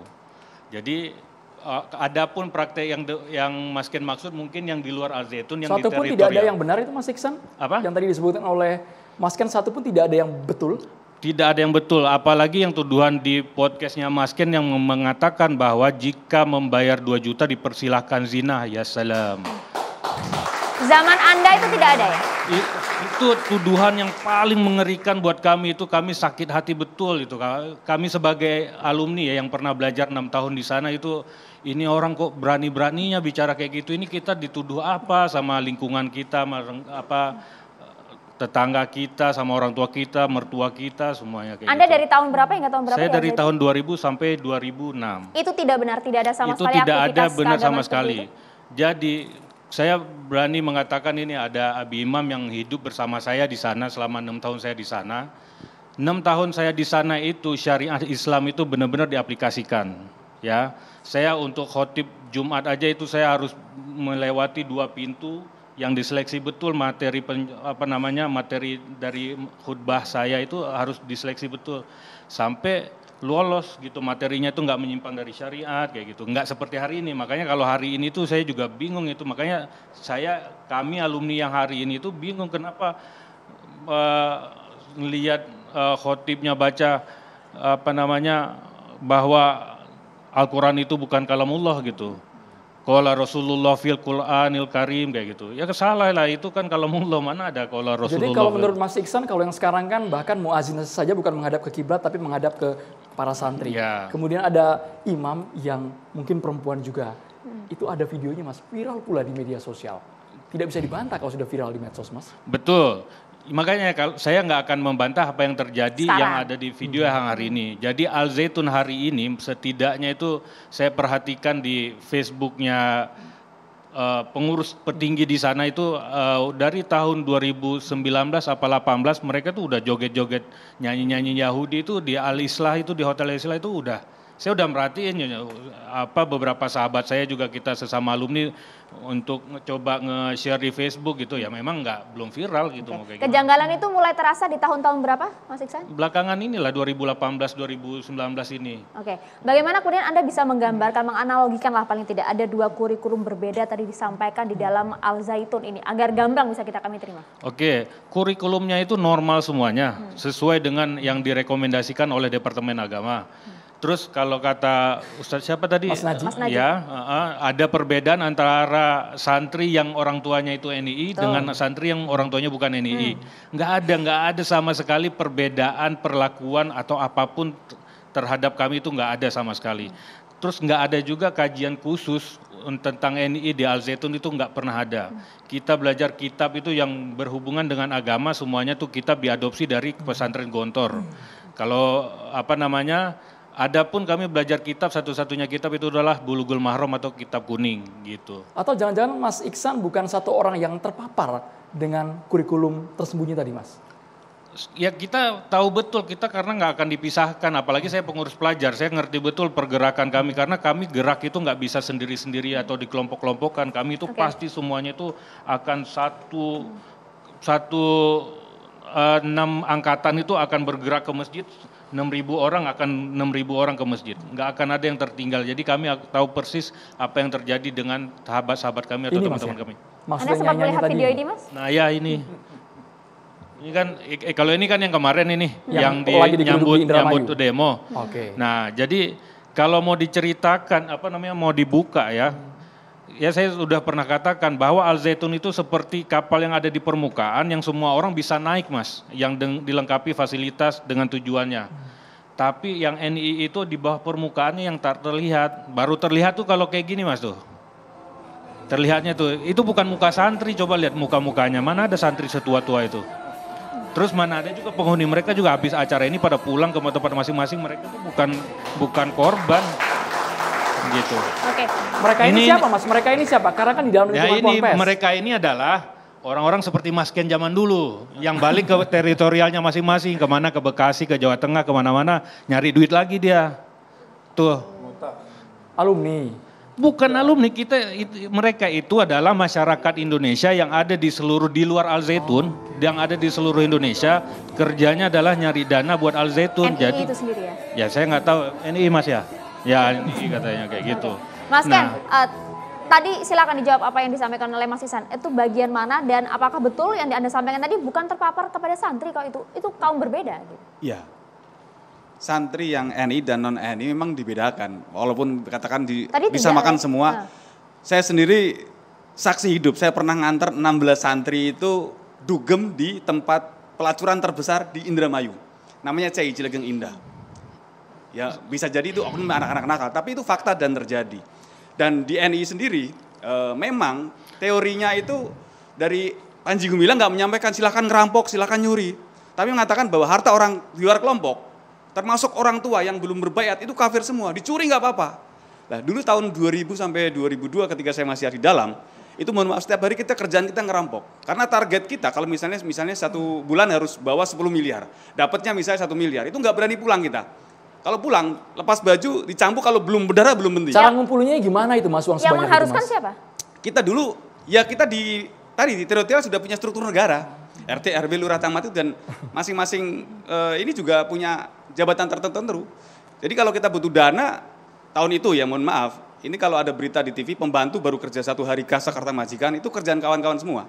Jadi Eh, ada pun praktek yang yang Mas Ken maksud mungkin yang di luar Al Zaitun yang satu di pun tidak ada yang
benar itu Mas Iksan. Apa? Yang tadi disebutkan oleh Mas Ken satu pun tidak ada yang betul.
Tidak ada yang betul, apalagi yang tuduhan di podcastnya Mas Ken yang mengatakan bahwa jika membayar 2 juta dipersilahkan zina, ya salam.
Zaman Anda itu tidak ada ya?
itu tuduhan yang paling mengerikan buat kami itu kami sakit hati betul itu. Kami sebagai alumni ya yang pernah belajar enam tahun di sana itu ini orang kok berani-beraninya bicara kayak gitu. Ini kita dituduh apa sama lingkungan kita, apa tetangga kita, sama orang tua kita, mertua kita, semuanya kayak Anda gitu.
dari tahun berapa hingga tahun berapa? Saya ya, dari tahun
2000 sampai 2006.
Itu tidak benar, tidak ada sama itu sekali Itu tidak ada benar sama sekali.
Jadi saya berani mengatakan ini ada Abi Imam yang hidup bersama saya di sana selama enam tahun saya di sana. Enam tahun saya di sana itu syariat Islam itu benar-benar diaplikasikan. Ya, saya untuk khotib Jumat aja itu saya harus melewati dua pintu yang diseleksi betul materi pen, apa namanya materi dari khutbah saya itu harus diseleksi betul sampai lolos gitu materinya itu nggak menyimpang dari syariat kayak gitu nggak seperti hari ini makanya kalau hari ini tuh saya juga bingung itu makanya saya kami alumni yang hari ini tuh bingung kenapa melihat eh, uh, eh, uh, khotibnya baca apa namanya bahwa Al-Quran itu bukan kalamullah gitu Kola Rasulullah fil Quranil Karim kayak gitu. Ya kesalah lah itu kan kalau mulu mana ada kola Rasulullah. Jadi kalau menurut
Mas Iksan kalau yang sekarang kan bahkan muazin saja bukan menghadap ke kiblat tapi menghadap ke para santri. Yeah. Kemudian ada imam yang mungkin perempuan juga. Hmm. Itu ada videonya Mas, viral pula di media sosial. Tidak bisa dibantah kalau sudah viral di medsos Mas.
Betul. Makanya kalau saya nggak akan membantah apa yang terjadi Sekarang. yang ada di hmm. video hmm. yang hari ini. Jadi Al Zaitun hari ini setidaknya itu saya perhatikan di Facebooknya Eh, pengurus petinggi di sana itu uh, dari tahun 2019 apa 18 mereka tuh udah joget-joget nyanyi-nyanyi Yahudi itu di Al Islah itu di Hotel Islah itu udah saya udah merhatiin ya, ya, apa beberapa sahabat saya juga kita sesama alumni untuk coba nge-share di Facebook gitu ya memang nggak belum viral gitu okay. mau
Kejanggalan gimana. itu mulai terasa di tahun-tahun berapa Mas Iksan?
Belakangan inilah 2018 2019 ini.
Oke. Bagaimana kemudian Anda bisa menggambarkan menganalogikan lah paling tidak ada dua kurikulum berbeda tadi disampaikan di dalam Al Zaitun ini agar gampang bisa kita kami terima.
Oke, kurikulumnya itu normal semuanya hmm. sesuai dengan yang direkomendasikan oleh Departemen Agama. Hmm Terus kalau kata Ustadz siapa tadi? Mas Najib. Mas Najib. Ya, ada perbedaan antara santri yang orang tuanya itu NII Tuh. dengan santri yang orang tuanya bukan NII. Hmm. Nggak ada, nggak ada sama sekali perbedaan perlakuan atau apapun terhadap kami itu nggak ada sama sekali. Terus nggak ada juga kajian khusus tentang NII di Al Zaitun itu nggak pernah ada. Kita belajar kitab itu yang berhubungan dengan agama semuanya tuh kitab diadopsi dari hmm. pesantren Gontor. Hmm. Kalau apa namanya Adapun kami belajar kitab satu-satunya kitab itu adalah bulugul Mahram atau Kitab Kuning gitu.
Atau jangan-jangan Mas Iksan bukan satu orang yang terpapar dengan kurikulum tersembunyi tadi, Mas?
ya kita tahu betul kita karena nggak akan dipisahkan apalagi saya pengurus pelajar saya ngerti betul pergerakan kami karena kami gerak itu nggak bisa sendiri-sendiri atau dikelompok-kelompokkan kami itu okay. pasti semuanya itu akan satu satu eh, enam angkatan itu akan bergerak ke masjid 6.000 orang akan 6.000 orang ke masjid. Nggak akan ada yang tertinggal. Jadi kami tahu persis apa yang terjadi dengan sahabat-sahabat kami atau teman-teman ya? kami. Maksudnya Anda sempat melihat
video ini, Mas? Nah, ya
ini. Ini kan eh, kalau ini kan yang kemarin ini yang, yang di, nyambut nyambut demo. Oke. Okay. Nah, jadi kalau mau diceritakan apa namanya mau dibuka ya, ya saya sudah pernah katakan bahwa Al Zaitun itu seperti kapal yang ada di permukaan yang semua orang bisa naik mas, yang dilengkapi fasilitas dengan tujuannya. Tapi yang Nii itu di bawah permukaannya yang tak terlihat, baru terlihat tuh kalau kayak gini mas tuh. Terlihatnya tuh, itu bukan muka santri, coba lihat muka-mukanya, mana ada santri setua-tua itu. Terus mana ada juga penghuni mereka juga habis acara ini pada pulang ke tempat masing-masing mereka tuh bukan bukan korban gitu. Oke.
Mereka ini, ini siapa Mas? Mereka ini siapa? Karena kan di dalam ya, lingkungan ya ini, Ponpes. mereka
ini adalah orang-orang seperti Mas Ken zaman dulu yang balik ke teritorialnya masing-masing, kemana ke Bekasi, ke Jawa Tengah, kemana-mana nyari duit lagi dia. Tuh. Alumni bukan alumni kita itu, mereka itu adalah masyarakat Indonesia yang ada di seluruh di luar Al Zaitun oh. yang ada di seluruh Indonesia kerjanya adalah nyari dana buat Al Zaitun jadi itu sendiri ya ya saya nggak tahu NII mas ya Ya ini katanya kayak gitu.
Mas Ken, nah, uh, tadi silakan dijawab apa yang disampaikan oleh Mas Isan. Itu bagian mana dan apakah betul yang Anda sampaikan tadi bukan terpapar kepada santri kalau itu itu kaum berbeda gitu.
Iya. Santri yang NI dan non NI memang dibedakan. Walaupun katakan di tadi bisa tidak, makan ya? semua. Nah. Saya sendiri saksi hidup. Saya pernah nganter 16 santri itu dugem di tempat pelacuran terbesar di Indramayu. Namanya CI Cilegeng Indah Ya, bisa jadi itu oknum anak-anak nakal, tapi itu fakta dan terjadi. Dan di NI sendiri e, memang teorinya itu dari Panji Gumilang nggak menyampaikan silahkan ngerampok, silahkan nyuri, tapi mengatakan bahwa harta orang di luar kelompok, termasuk orang tua yang belum berbayat itu kafir semua, dicuri nggak apa-apa. Lah dulu tahun 2000 sampai 2002 ketika saya masih di dalam, itu mohon maaf setiap hari kita kerjaan kita ngerampok. Karena target kita kalau misalnya misalnya satu bulan harus bawa 10 miliar, dapatnya misalnya satu miliar, itu nggak berani pulang kita kalau pulang, lepas baju, dicampur kalau belum berdarah belum penting. Cara
ngumpulnya gimana itu Mas
uang Yang mengharuskan itu, mas? siapa? Kita dulu ya kita di tadi di teritorial sudah punya struktur negara. RT, RW, lurah, Tamat itu dan masing-masing uh, ini juga punya jabatan tertentu. Jadi kalau kita butuh dana tahun itu ya mohon maaf. Ini kalau ada berita di TV pembantu baru kerja satu hari kasa kartu Majikan itu kerjaan kawan-kawan semua.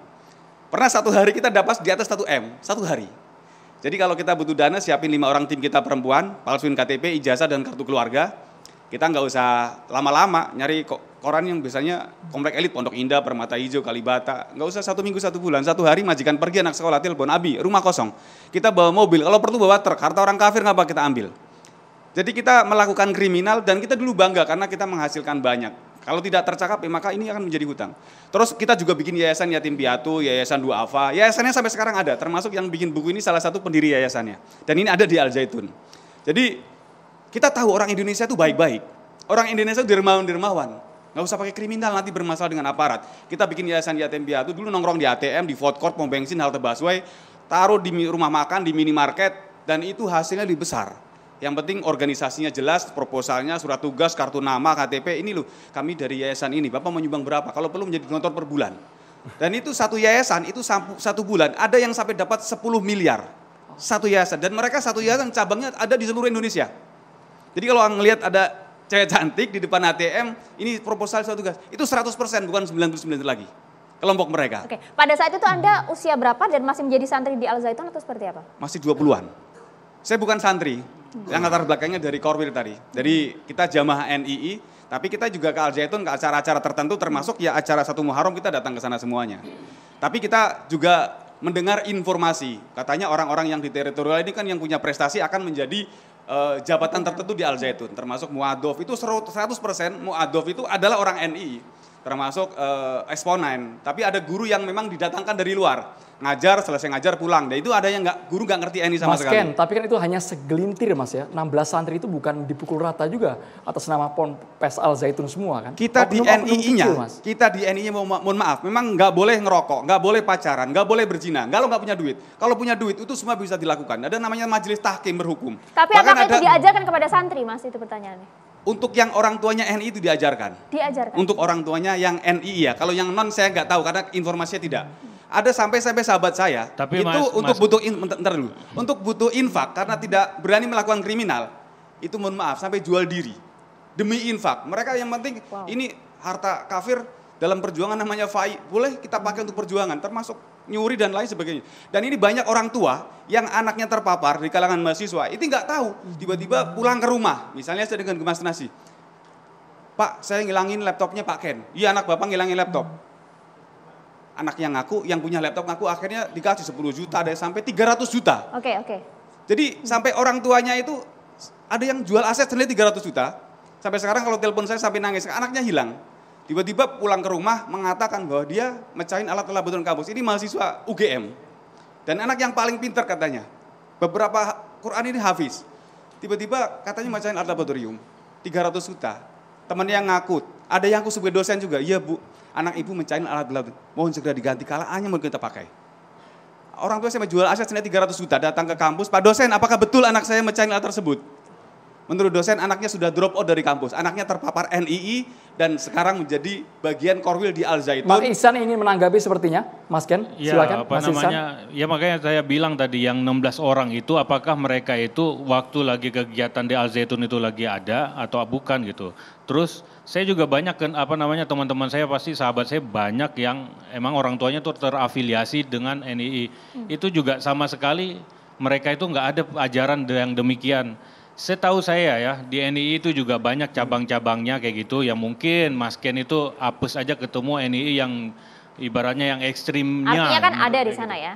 Pernah satu hari kita dapat di atas 1 M, satu hari. Jadi kalau kita butuh dana siapin lima orang tim kita perempuan, palsuin KTP, ijazah dan kartu keluarga. Kita nggak usah lama-lama nyari koran yang biasanya komplek elit Pondok Indah, Permata Hijau, Kalibata. Nggak usah satu minggu satu bulan, satu hari majikan pergi anak sekolah telepon abi, rumah kosong. Kita bawa mobil, kalau perlu bawa truk, harta orang kafir nggak apa kita ambil. Jadi kita melakukan kriminal dan kita dulu bangga karena kita menghasilkan banyak. Kalau tidak tercakap, eh, maka ini akan menjadi hutang. Terus kita juga bikin yayasan yatim piatu, yayasan duafa. Yayasannya sampai sekarang ada, termasuk yang bikin buku ini salah satu pendiri yayasannya. Dan ini ada di Al Zaitun. Jadi kita tahu orang Indonesia itu baik-baik. Orang Indonesia itu dermawan-dermawan. Nggak usah pakai kriminal, nanti bermasalah dengan aparat. Kita bikin yayasan yatim piatu, dulu nongkrong di ATM, di food court, pom bensin, halte busway, taruh di rumah makan, di minimarket, dan itu hasilnya lebih besar yang penting organisasinya jelas, proposalnya, surat tugas, kartu nama, KTP. Ini loh, kami dari yayasan ini. Bapak menyumbang berapa? Kalau perlu menjadi donatur per bulan. Dan itu satu yayasan, itu satu bulan. Ada yang sampai dapat 10 miliar. Satu yayasan. Dan mereka satu yayasan cabangnya ada di seluruh Indonesia. Jadi kalau ngelihat ada cewek cantik di depan ATM, ini proposal surat tugas. Itu 100% bukan 99 lagi kelompok mereka. Oke,
pada saat itu Anda usia berapa dan masih menjadi santri di Al Zaitun atau seperti apa?
Masih 20-an. Saya bukan santri,
Hmm.
Yang latar
belakangnya dari Korwil tadi. Jadi kita jamaah NII, tapi kita juga ke Al Zaitun ke acara-acara tertentu termasuk ya acara satu Muharram kita datang ke sana semuanya. Tapi kita juga mendengar informasi. Katanya orang-orang yang di teritorial ini kan yang punya prestasi akan menjadi uh, jabatan tertentu di Al Zaitun termasuk Muadov itu 100% Muadov itu adalah orang NII, termasuk uh, eh, eksponen tapi ada guru yang memang didatangkan dari luar ngajar, selesai ngajar pulang. Dan itu ada yang nggak guru nggak ngerti ini sama mas sekali. Ken,
tapi kan itu hanya segelintir mas ya. 16 santri itu bukan dipukul rata juga atas nama pon pes al zaitun semua kan. Kita di NII-nya,
kita di NII-nya mohon, mohon maaf, memang nggak boleh ngerokok, nggak boleh pacaran, nggak boleh berzina, kalau nggak punya duit. Kalau punya duit itu semua bisa dilakukan. Ada namanya majelis tahkim berhukum.
Tapi Bahkan apakah ada, itu diajarkan kepada santri mas itu pertanyaannya?
Untuk yang orang tuanya NI itu diajarkan. Diajarkan. Untuk orang tuanya yang NII ya. Kalau yang non saya nggak tahu karena informasinya tidak ada sampai sampai sahabat saya Tapi itu mas, untuk mas, butuh in, dulu. Untuk butuh infak karena tidak berani melakukan kriminal. Itu mohon maaf sampai jual diri demi infak. Mereka yang penting wow. ini harta kafir dalam perjuangan namanya fai boleh kita hmm. pakai untuk perjuangan termasuk nyuri dan lain sebagainya. Dan ini banyak orang tua yang anaknya terpapar di kalangan mahasiswa. Itu nggak tahu, hmm. tiba-tiba pulang ke rumah. Misalnya saya dengan gemas Nasi. Pak, saya ngilangin laptopnya Pak Ken. Iya anak Bapak ngilangin laptop anaknya ngaku, yang punya laptop ngaku, akhirnya dikasih 10 juta, ada yang sampai 300 juta. Oke, okay, oke. Okay. Jadi sampai orang tuanya itu ada yang jual aset senilai 300 juta. Sampai sekarang kalau telepon saya sampai nangis, anaknya hilang. Tiba-tiba pulang ke rumah mengatakan bahwa dia mecahin alat laboratorium kampus. Ini mahasiswa UGM. Dan anak yang paling pintar katanya. Beberapa Quran ini hafiz. Tiba-tiba katanya mecahin alat laboratorium. 300 juta. Temannya yang ngaku. Ada yang aku sebagai dosen juga. Iya bu, anak ibu mencari alat gelap. Mohon segera diganti kalau hanya mau kita pakai. Orang tua saya menjual aset senilai 300 juta, datang ke kampus, Pak dosen apakah betul anak saya mencari alat tersebut? Menurut dosen anaknya sudah drop out dari kampus. Anaknya terpapar NII dan sekarang menjadi bagian korwil di Al Zaitun. Pak
Ihsan ingin menanggapi sepertinya, Mas Ken. Ya,
silakan. Apa Mas namanya? Ihsan. Ya makanya saya bilang tadi yang 16 orang itu apakah mereka itu waktu lagi kegiatan di Al Zaitun itu lagi ada atau bukan gitu. Terus saya juga banyak kan apa namanya teman-teman saya pasti sahabat saya banyak yang emang orang tuanya tuh terafiliasi dengan NII. Hmm. Itu juga sama sekali mereka itu nggak ada ajaran yang demikian. Setahu saya ya di NII itu juga banyak cabang-cabangnya kayak gitu yang mungkin Mas Ken itu apes aja ketemu NII yang ibaratnya yang ekstrimnya. Artinya kan
ada di sana gitu. ya.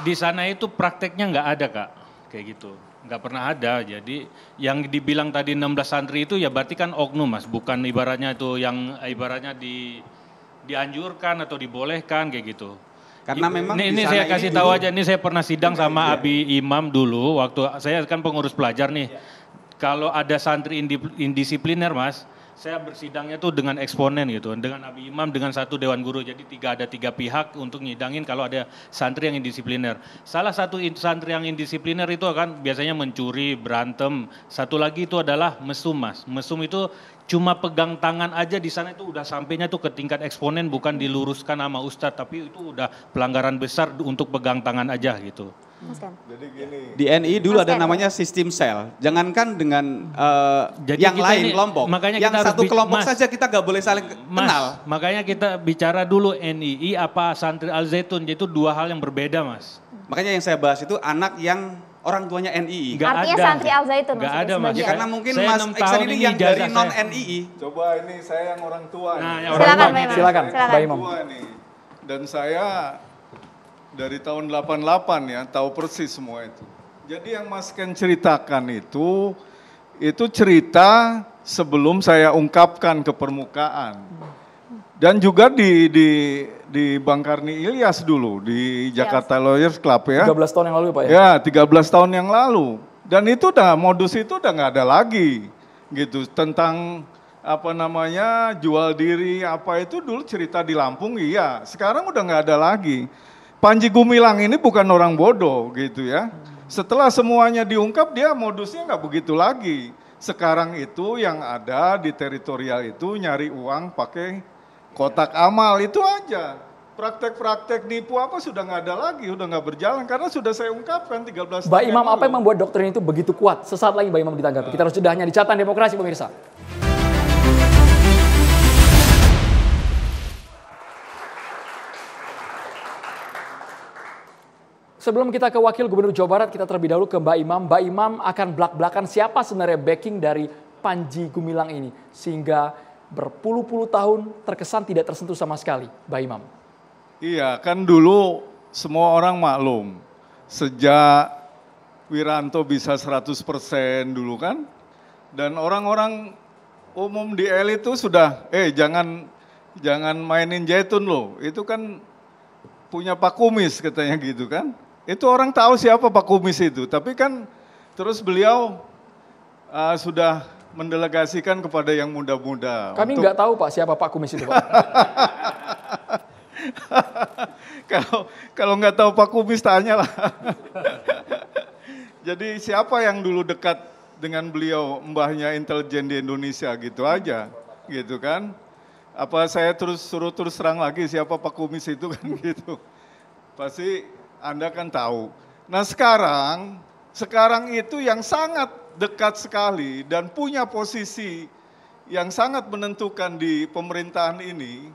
Di sana itu prakteknya nggak ada kak, kayak gitu nggak pernah ada. Jadi yang dibilang tadi 16 santri itu ya berarti kan oknum mas, bukan ibaratnya itu yang ibaratnya di dianjurkan atau dibolehkan kayak gitu. Karena memang ini, ini saya kasih ini tahu dulu. aja, ini saya pernah sidang Bukan, iya, sama ya. Abi Imam dulu waktu saya kan pengurus pelajar nih. Ya. Kalau ada santri indisipliner mas, saya bersidangnya tuh dengan eksponen gitu, dengan Abi Imam, dengan satu Dewan Guru. Jadi tiga ada tiga pihak untuk ngidangin kalau ada santri yang indisipliner. Salah satu santri yang indisipliner itu akan biasanya mencuri, berantem. Satu lagi itu adalah mesum mas. Mesum itu cuma pegang tangan aja di sana itu udah sampainya tuh ke tingkat eksponen bukan diluruskan sama ustadz tapi itu udah pelanggaran besar untuk pegang tangan aja gitu.
Hmm. Jadi gini. Di NI dulu Mas ada Ken. namanya
sistem sel. Jangankan dengan uh, Jadi yang lain ini, kelompok. Makanya yang kita satu kelompok mas, saja kita gak boleh saling mas, kenal. Makanya kita bicara dulu NII apa santri Al Zaitun itu dua hal yang berbeda, Mas. Makanya yang saya bahas itu anak yang orang
tuanya NII. Gak Artinya ada. santri Al Zaitun Gak ada mas. Ya, karena mungkin saya Mas Iksan ini yang dari non NII.
Coba ini saya yang orang tua. Nah, ya, orang silakan, tua. Silakan, silakan. Silakan. Dan saya dari tahun 88 ya, tahu persis semua itu. Jadi yang Mas Ken ceritakan itu, itu cerita sebelum saya ungkapkan ke permukaan. Dan juga di di di Bang Karni Ilyas dulu di Jakarta yes. Iya. Lawyers Club ya. 13 tahun yang lalu Pak ya. Ya, 13 tahun yang lalu. Dan itu udah modus itu udah nggak ada lagi gitu tentang apa namanya jual diri apa itu dulu cerita di Lampung iya sekarang udah nggak ada lagi Panji Gumilang ini bukan orang bodoh gitu ya. Setelah semuanya diungkap dia modusnya nggak begitu lagi. Sekarang itu yang ada di teritorial itu nyari uang pakai kotak amal itu aja. Praktek-praktek nipu apa sudah nggak ada lagi, udah nggak berjalan karena sudah saya ungkapkan 13 tahun. Mbak Imam, lalu. apa yang
membuat doktrin itu begitu kuat? Sesaat lagi Mbak Imam ditanggapi. Kita harus sudah hanya dicatat demokrasi pemirsa. Sebelum kita ke Wakil Gubernur Jawa Barat, kita terlebih dahulu ke Mbak Imam. Mbak Imam akan belak-belakan siapa sebenarnya backing dari Panji Gumilang ini. Sehingga berpuluh-puluh tahun terkesan tidak tersentuh sama sekali, Mbak Imam.
Iya, kan dulu semua orang maklum. Sejak Wiranto bisa 100% dulu kan. Dan orang-orang umum di elit itu sudah, eh jangan jangan mainin jaitun loh. Itu kan punya Pak Kumis katanya gitu kan. Itu orang tahu siapa Pak Kumis itu, tapi kan terus beliau uh, sudah mendelegasikan kepada yang muda-muda. Kami nggak untuk... tahu Pak siapa Pak Kumis itu Pak. kalau kalau nggak tahu Pak Kumis tanya lah. Jadi siapa yang dulu dekat dengan beliau mbahnya intelijen di Indonesia gitu aja, gitu kan? Apa saya terus suruh terus serang lagi siapa Pak Kumis itu kan gitu? Pasti anda kan tahu. Nah sekarang, sekarang itu yang sangat dekat sekali dan punya posisi yang sangat menentukan di pemerintahan ini,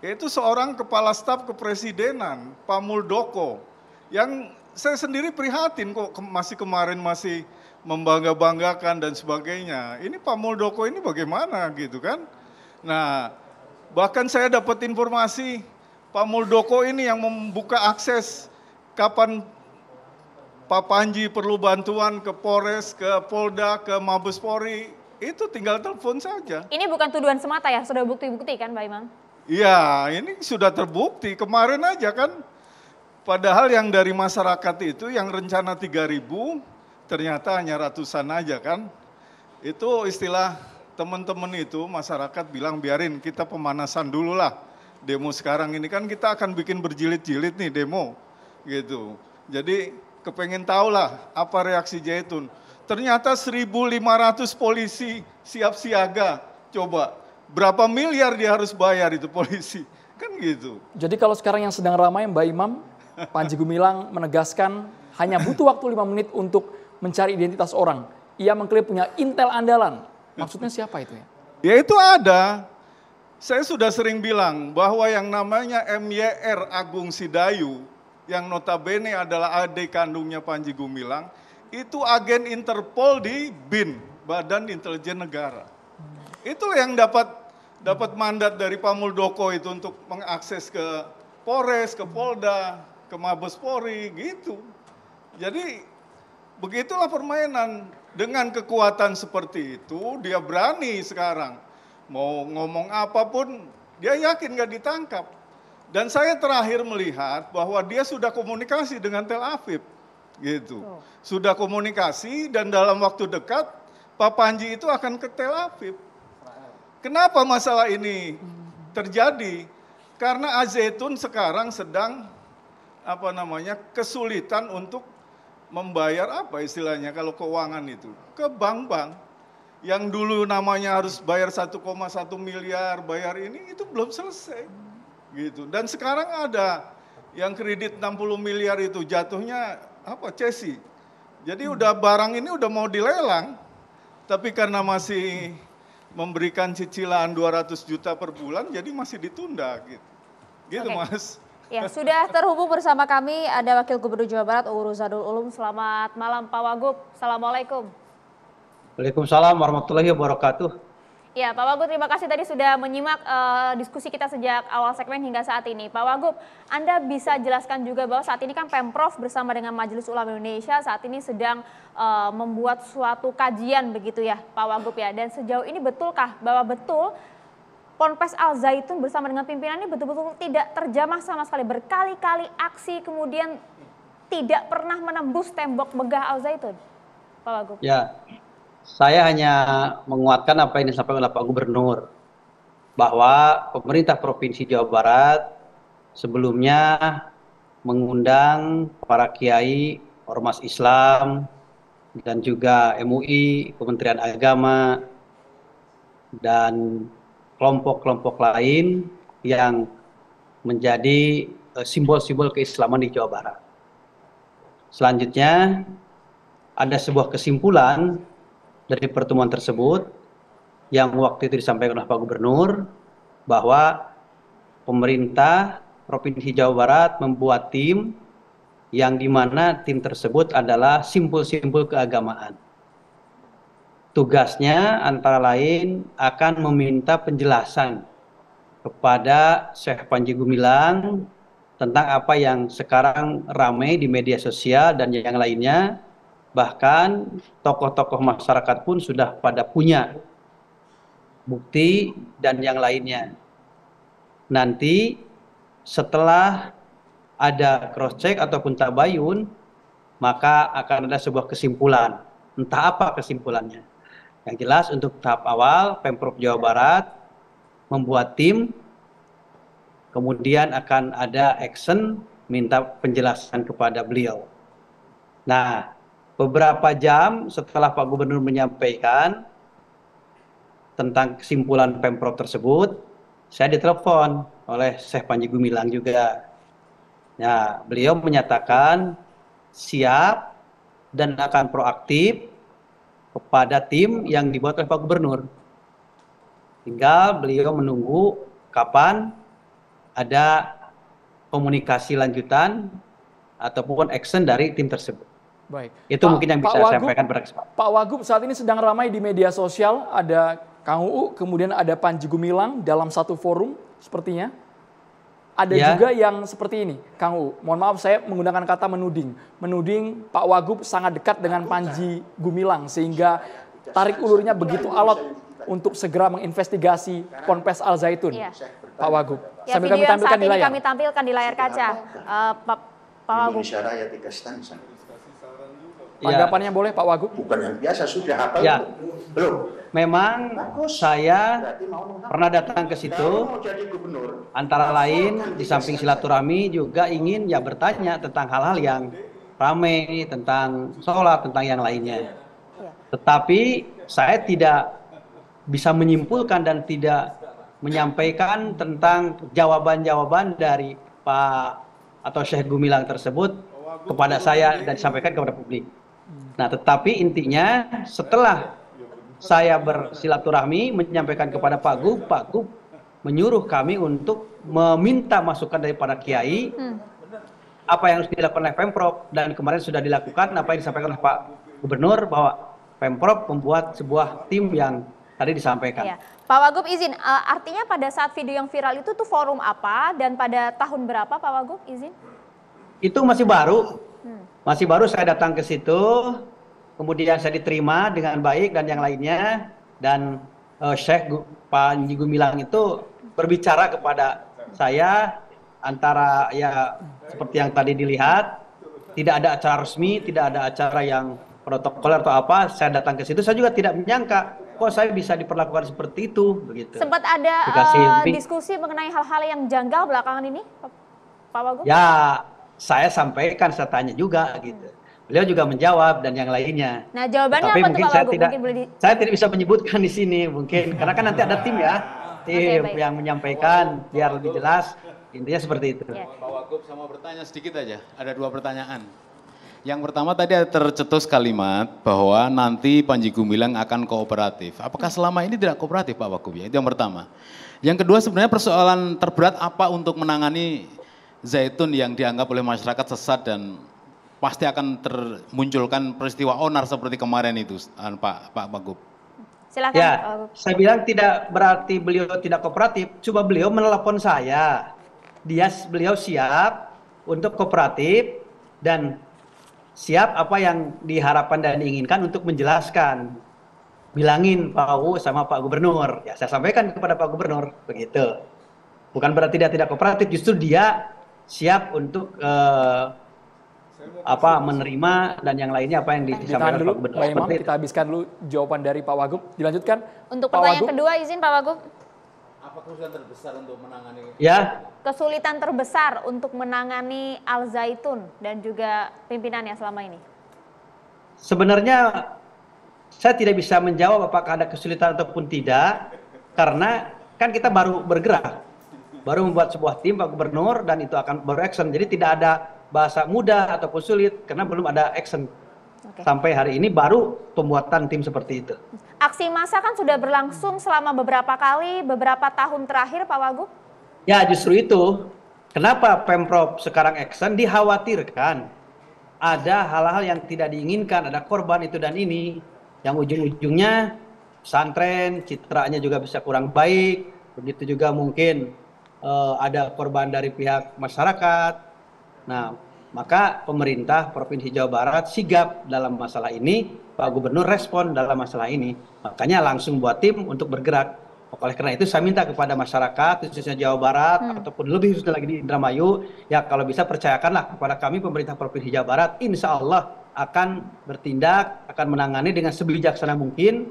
yaitu seorang kepala staf kepresidenan, Pak Muldoko, yang saya sendiri prihatin kok ke masih kemarin masih membangga-banggakan dan sebagainya. Ini Pak Muldoko ini bagaimana gitu kan? Nah, bahkan saya dapat informasi Pak Muldoko ini yang membuka akses kapan Pak Panji perlu bantuan ke Polres, ke Polda, ke Mabes Polri, itu tinggal telepon saja.
Ini bukan tuduhan semata ya, sudah bukti-bukti kan Pak Imam?
Iya, ini sudah terbukti. Kemarin aja kan, padahal yang dari masyarakat itu yang rencana 3000 ternyata hanya ratusan aja kan. Itu istilah teman-teman itu masyarakat bilang biarin kita pemanasan dulu lah. Demo sekarang ini kan kita akan bikin berjilid-jilid nih demo gitu. Jadi kepengen lah apa reaksi Jaitun. Ternyata 1.500 polisi siap siaga. Coba berapa miliar dia harus bayar itu polisi? Kan gitu. Jadi kalau sekarang yang
sedang ramai Mbak Imam, Panji Gumilang menegaskan hanya butuh waktu 5 menit untuk mencari identitas orang. Ia mengklaim punya intel andalan. Maksudnya siapa itu ya?
Ya itu ada. Saya sudah sering bilang bahwa yang namanya MYR Agung Sidayu yang notabene adalah adik kandungnya Panji Gumilang, itu agen Interpol di BIN, Badan Intelijen Negara. Itu yang dapat dapat mandat dari Pak Muldoko itu untuk mengakses ke Polres, ke Polda, ke Mabes Polri, gitu. Jadi begitulah permainan dengan kekuatan seperti itu dia berani sekarang mau ngomong apapun dia yakin gak ditangkap dan saya terakhir melihat bahwa dia sudah komunikasi dengan Tel Aviv, gitu. Sudah komunikasi dan dalam waktu dekat Pak Panji itu akan ke Tel Aviv. Kenapa masalah ini terjadi? Karena Azetun sekarang sedang apa namanya kesulitan untuk membayar apa istilahnya kalau keuangan itu ke bank-bank yang dulu namanya harus bayar 1,1 miliar bayar ini itu belum selesai. Gitu. Dan sekarang ada yang kredit 60 miliar itu jatuhnya apa? Cesi. Jadi hmm. udah barang ini udah mau dilelang tapi karena masih memberikan cicilan 200 juta per bulan jadi masih ditunda gitu. Gitu okay. Mas.
Ya, sudah terhubung bersama kami ada Wakil Gubernur Jawa Barat Uru Zadul Ulum. Selamat malam Pak Wagub. Assalamualaikum.
Waalaikumsalam warahmatullahi wabarakatuh.
Ya, Pak Wagub, terima kasih tadi sudah menyimak uh, diskusi kita sejak awal segmen hingga saat ini. Pak Wagub, Anda bisa jelaskan juga bahwa saat ini kan Pemprov bersama dengan Majelis Ulama Indonesia saat ini sedang uh, membuat suatu kajian begitu ya, Pak Wagub ya. Dan sejauh ini betulkah bahwa betul Ponpes Al Zaitun bersama dengan pimpinan ini betul-betul tidak terjamah sama sekali berkali-kali aksi kemudian tidak pernah menembus tembok megah Al Zaitun, Pak Wagub?
Ya, saya hanya menguatkan apa yang disampaikan oleh Pak Gubernur bahwa pemerintah Provinsi Jawa Barat sebelumnya mengundang para kiai, ormas Islam, dan juga MUI, Kementerian Agama, dan kelompok-kelompok lain yang menjadi eh, simbol-simbol keislaman di Jawa Barat. Selanjutnya, ada sebuah kesimpulan dari pertemuan tersebut yang waktu itu disampaikan oleh Pak Gubernur bahwa pemerintah Provinsi Jawa Barat membuat tim yang dimana tim tersebut adalah simpul-simpul keagamaan. Tugasnya antara lain akan meminta penjelasan kepada Syekh Panji Gumilang tentang apa yang sekarang ramai di media sosial dan yang lainnya bahkan tokoh-tokoh masyarakat pun sudah pada punya bukti dan yang lainnya. Nanti setelah ada cross check ataupun tabayun, maka akan ada sebuah kesimpulan. Entah apa kesimpulannya. Yang jelas untuk tahap awal Pemprov Jawa Barat membuat tim kemudian akan ada action minta penjelasan kepada beliau. Nah, beberapa jam setelah Pak Gubernur menyampaikan tentang kesimpulan Pemprov tersebut, saya ditelepon oleh Syekh Panji Gumilang juga. Nah, beliau menyatakan siap dan akan proaktif kepada tim yang dibuat oleh Pak Gubernur. Tinggal beliau menunggu kapan ada komunikasi lanjutan ataupun action dari tim tersebut.
Baik. Itu pa, mungkin yang bisa Wagub, saya sampaikan Pak Wagub saat ini sedang ramai di media sosial, ada kang uu kemudian ada Panji Gumilang dalam satu forum sepertinya. Ada ya. juga yang seperti ini, Kang uu Mohon maaf saya menggunakan kata menuding. Menuding Pak Wagub sangat dekat dengan Panji Gumilang sehingga tarik ulurnya begitu alot untuk segera menginvestigasi Ponpes Al Zaitun. Ya. Pak Wagub. Ya, Sambil video kami tampilkan yang saat ini di layar. kami
tampilkan di layar kaca. Uh, Pak, Wagub. Indonesia Raya
tiga Iya. Tanggapannya ya. boleh Pak Wagub? Bukan yang biasa sudah apa ya. Belum. Memang Bagus. saya
pernah datang ke situ.
Antara lain kan di samping silaturahmi juga ingin ya bertanya tentang hal-hal yang ramai, tentang sholat, tentang yang lainnya. Iya. Tetapi saya tidak bisa menyimpulkan dan tidak menyampaikan tentang jawaban-jawaban dari Pak atau Syekh Gumilang tersebut kepada saya dan disampaikan kepada publik. Nah, tetapi intinya setelah saya bersilaturahmi menyampaikan kepada Pak Gub, Pak Gub menyuruh kami untuk meminta masukan dari para kiai hmm. apa yang harus dilakukan oleh Pemprov dan kemarin sudah dilakukan apa yang disampaikan oleh Pak Gubernur bahwa Pemprov membuat sebuah tim yang tadi disampaikan. Ya.
Pak Wagub izin, eh, artinya pada saat video yang viral itu tuh forum apa dan pada tahun berapa Pak Wagub izin?
Itu masih baru, masih baru saya datang ke situ, kemudian saya diterima dengan baik dan yang lainnya dan uh, Syekh Panji Gumilang itu berbicara kepada saya antara ya seperti yang tadi dilihat tidak ada acara resmi, tidak ada acara yang protokoler atau apa. Saya datang ke situ, saya juga tidak menyangka kok saya bisa diperlakukan seperti itu begitu. Sempat
ada uh, diskusi mengenai hal-hal yang janggal belakangan ini, Pak Wagub?
Ya, saya sampaikan saya tanya juga hmm. gitu beliau juga menjawab dan yang lainnya.
Nah jawabannya Tapi apa mungkin tuh saya tidak saya tidak bisa
menyebutkan di sini mungkin karena kan nanti ada tim ya tim okay, yang menyampaikan Wagub, biar lebih jelas intinya seperti itu. Ya. Pak
Wakub
sama bertanya sedikit aja ada dua pertanyaan. Yang pertama tadi ada tercetus kalimat bahwa nanti Panji Gumilang akan kooperatif. Apakah selama ini tidak kooperatif Pak Wakub ya? Itu yang pertama. Yang kedua sebenarnya persoalan terberat apa untuk menangani zaitun yang dianggap oleh masyarakat sesat dan pasti akan termunculkan peristiwa onar
seperti kemarin itu Pak Pak Bagub.
Silakan. Ya, saya bilang tidak
berarti beliau tidak kooperatif. Coba beliau menelpon saya. Dia beliau siap untuk kooperatif dan siap apa yang diharapkan dan diinginkan untuk menjelaskan. Bilangin Pak Wu sama Pak Gubernur. Ya, saya sampaikan kepada Pak Gubernur begitu. Bukan berarti dia tidak kooperatif, justru dia siap
untuk uh, apa menerima dan yang lainnya apa yang disampaikan dulu, Pak Gubernur. Pak Imam, kita habiskan dulu jawaban dari Pak Wagub. Dilanjutkan.
Untuk Pak pertanyaan Wagub. kedua izin Pak Wagub.
Apa kesulitan terbesar untuk menangani?
Ya.
Kesulitan terbesar untuk menangani Al Zaitun dan juga pimpinannya selama ini.
Sebenarnya saya tidak bisa menjawab apakah ada kesulitan ataupun tidak karena kan kita baru bergerak baru membuat sebuah tim Pak Gubernur dan itu akan baru Jadi tidak ada bahasa mudah ataupun sulit karena belum ada action. Okay. Sampai hari ini baru pembuatan tim seperti itu.
Aksi massa kan sudah berlangsung selama beberapa kali, beberapa tahun terakhir Pak Wagub?
Ya justru itu. Kenapa Pemprov sekarang action dikhawatirkan ada hal-hal yang tidak diinginkan, ada korban itu dan ini. Yang ujung-ujungnya santren citranya juga bisa kurang baik, begitu juga mungkin Eh, ada korban dari pihak masyarakat. Nah, maka pemerintah Provinsi Jawa Barat sigap dalam masalah ini, Pak Gubernur respon dalam masalah ini. Makanya langsung buat tim untuk bergerak. Oleh karena itu saya minta kepada masyarakat khususnya Jawa Barat hmm. ataupun lebih khususnya lagi di Indramayu, ya kalau bisa percayakanlah kepada kami pemerintah Provinsi Jawa Barat, insya Allah akan bertindak, akan menangani dengan sebijaksana mungkin,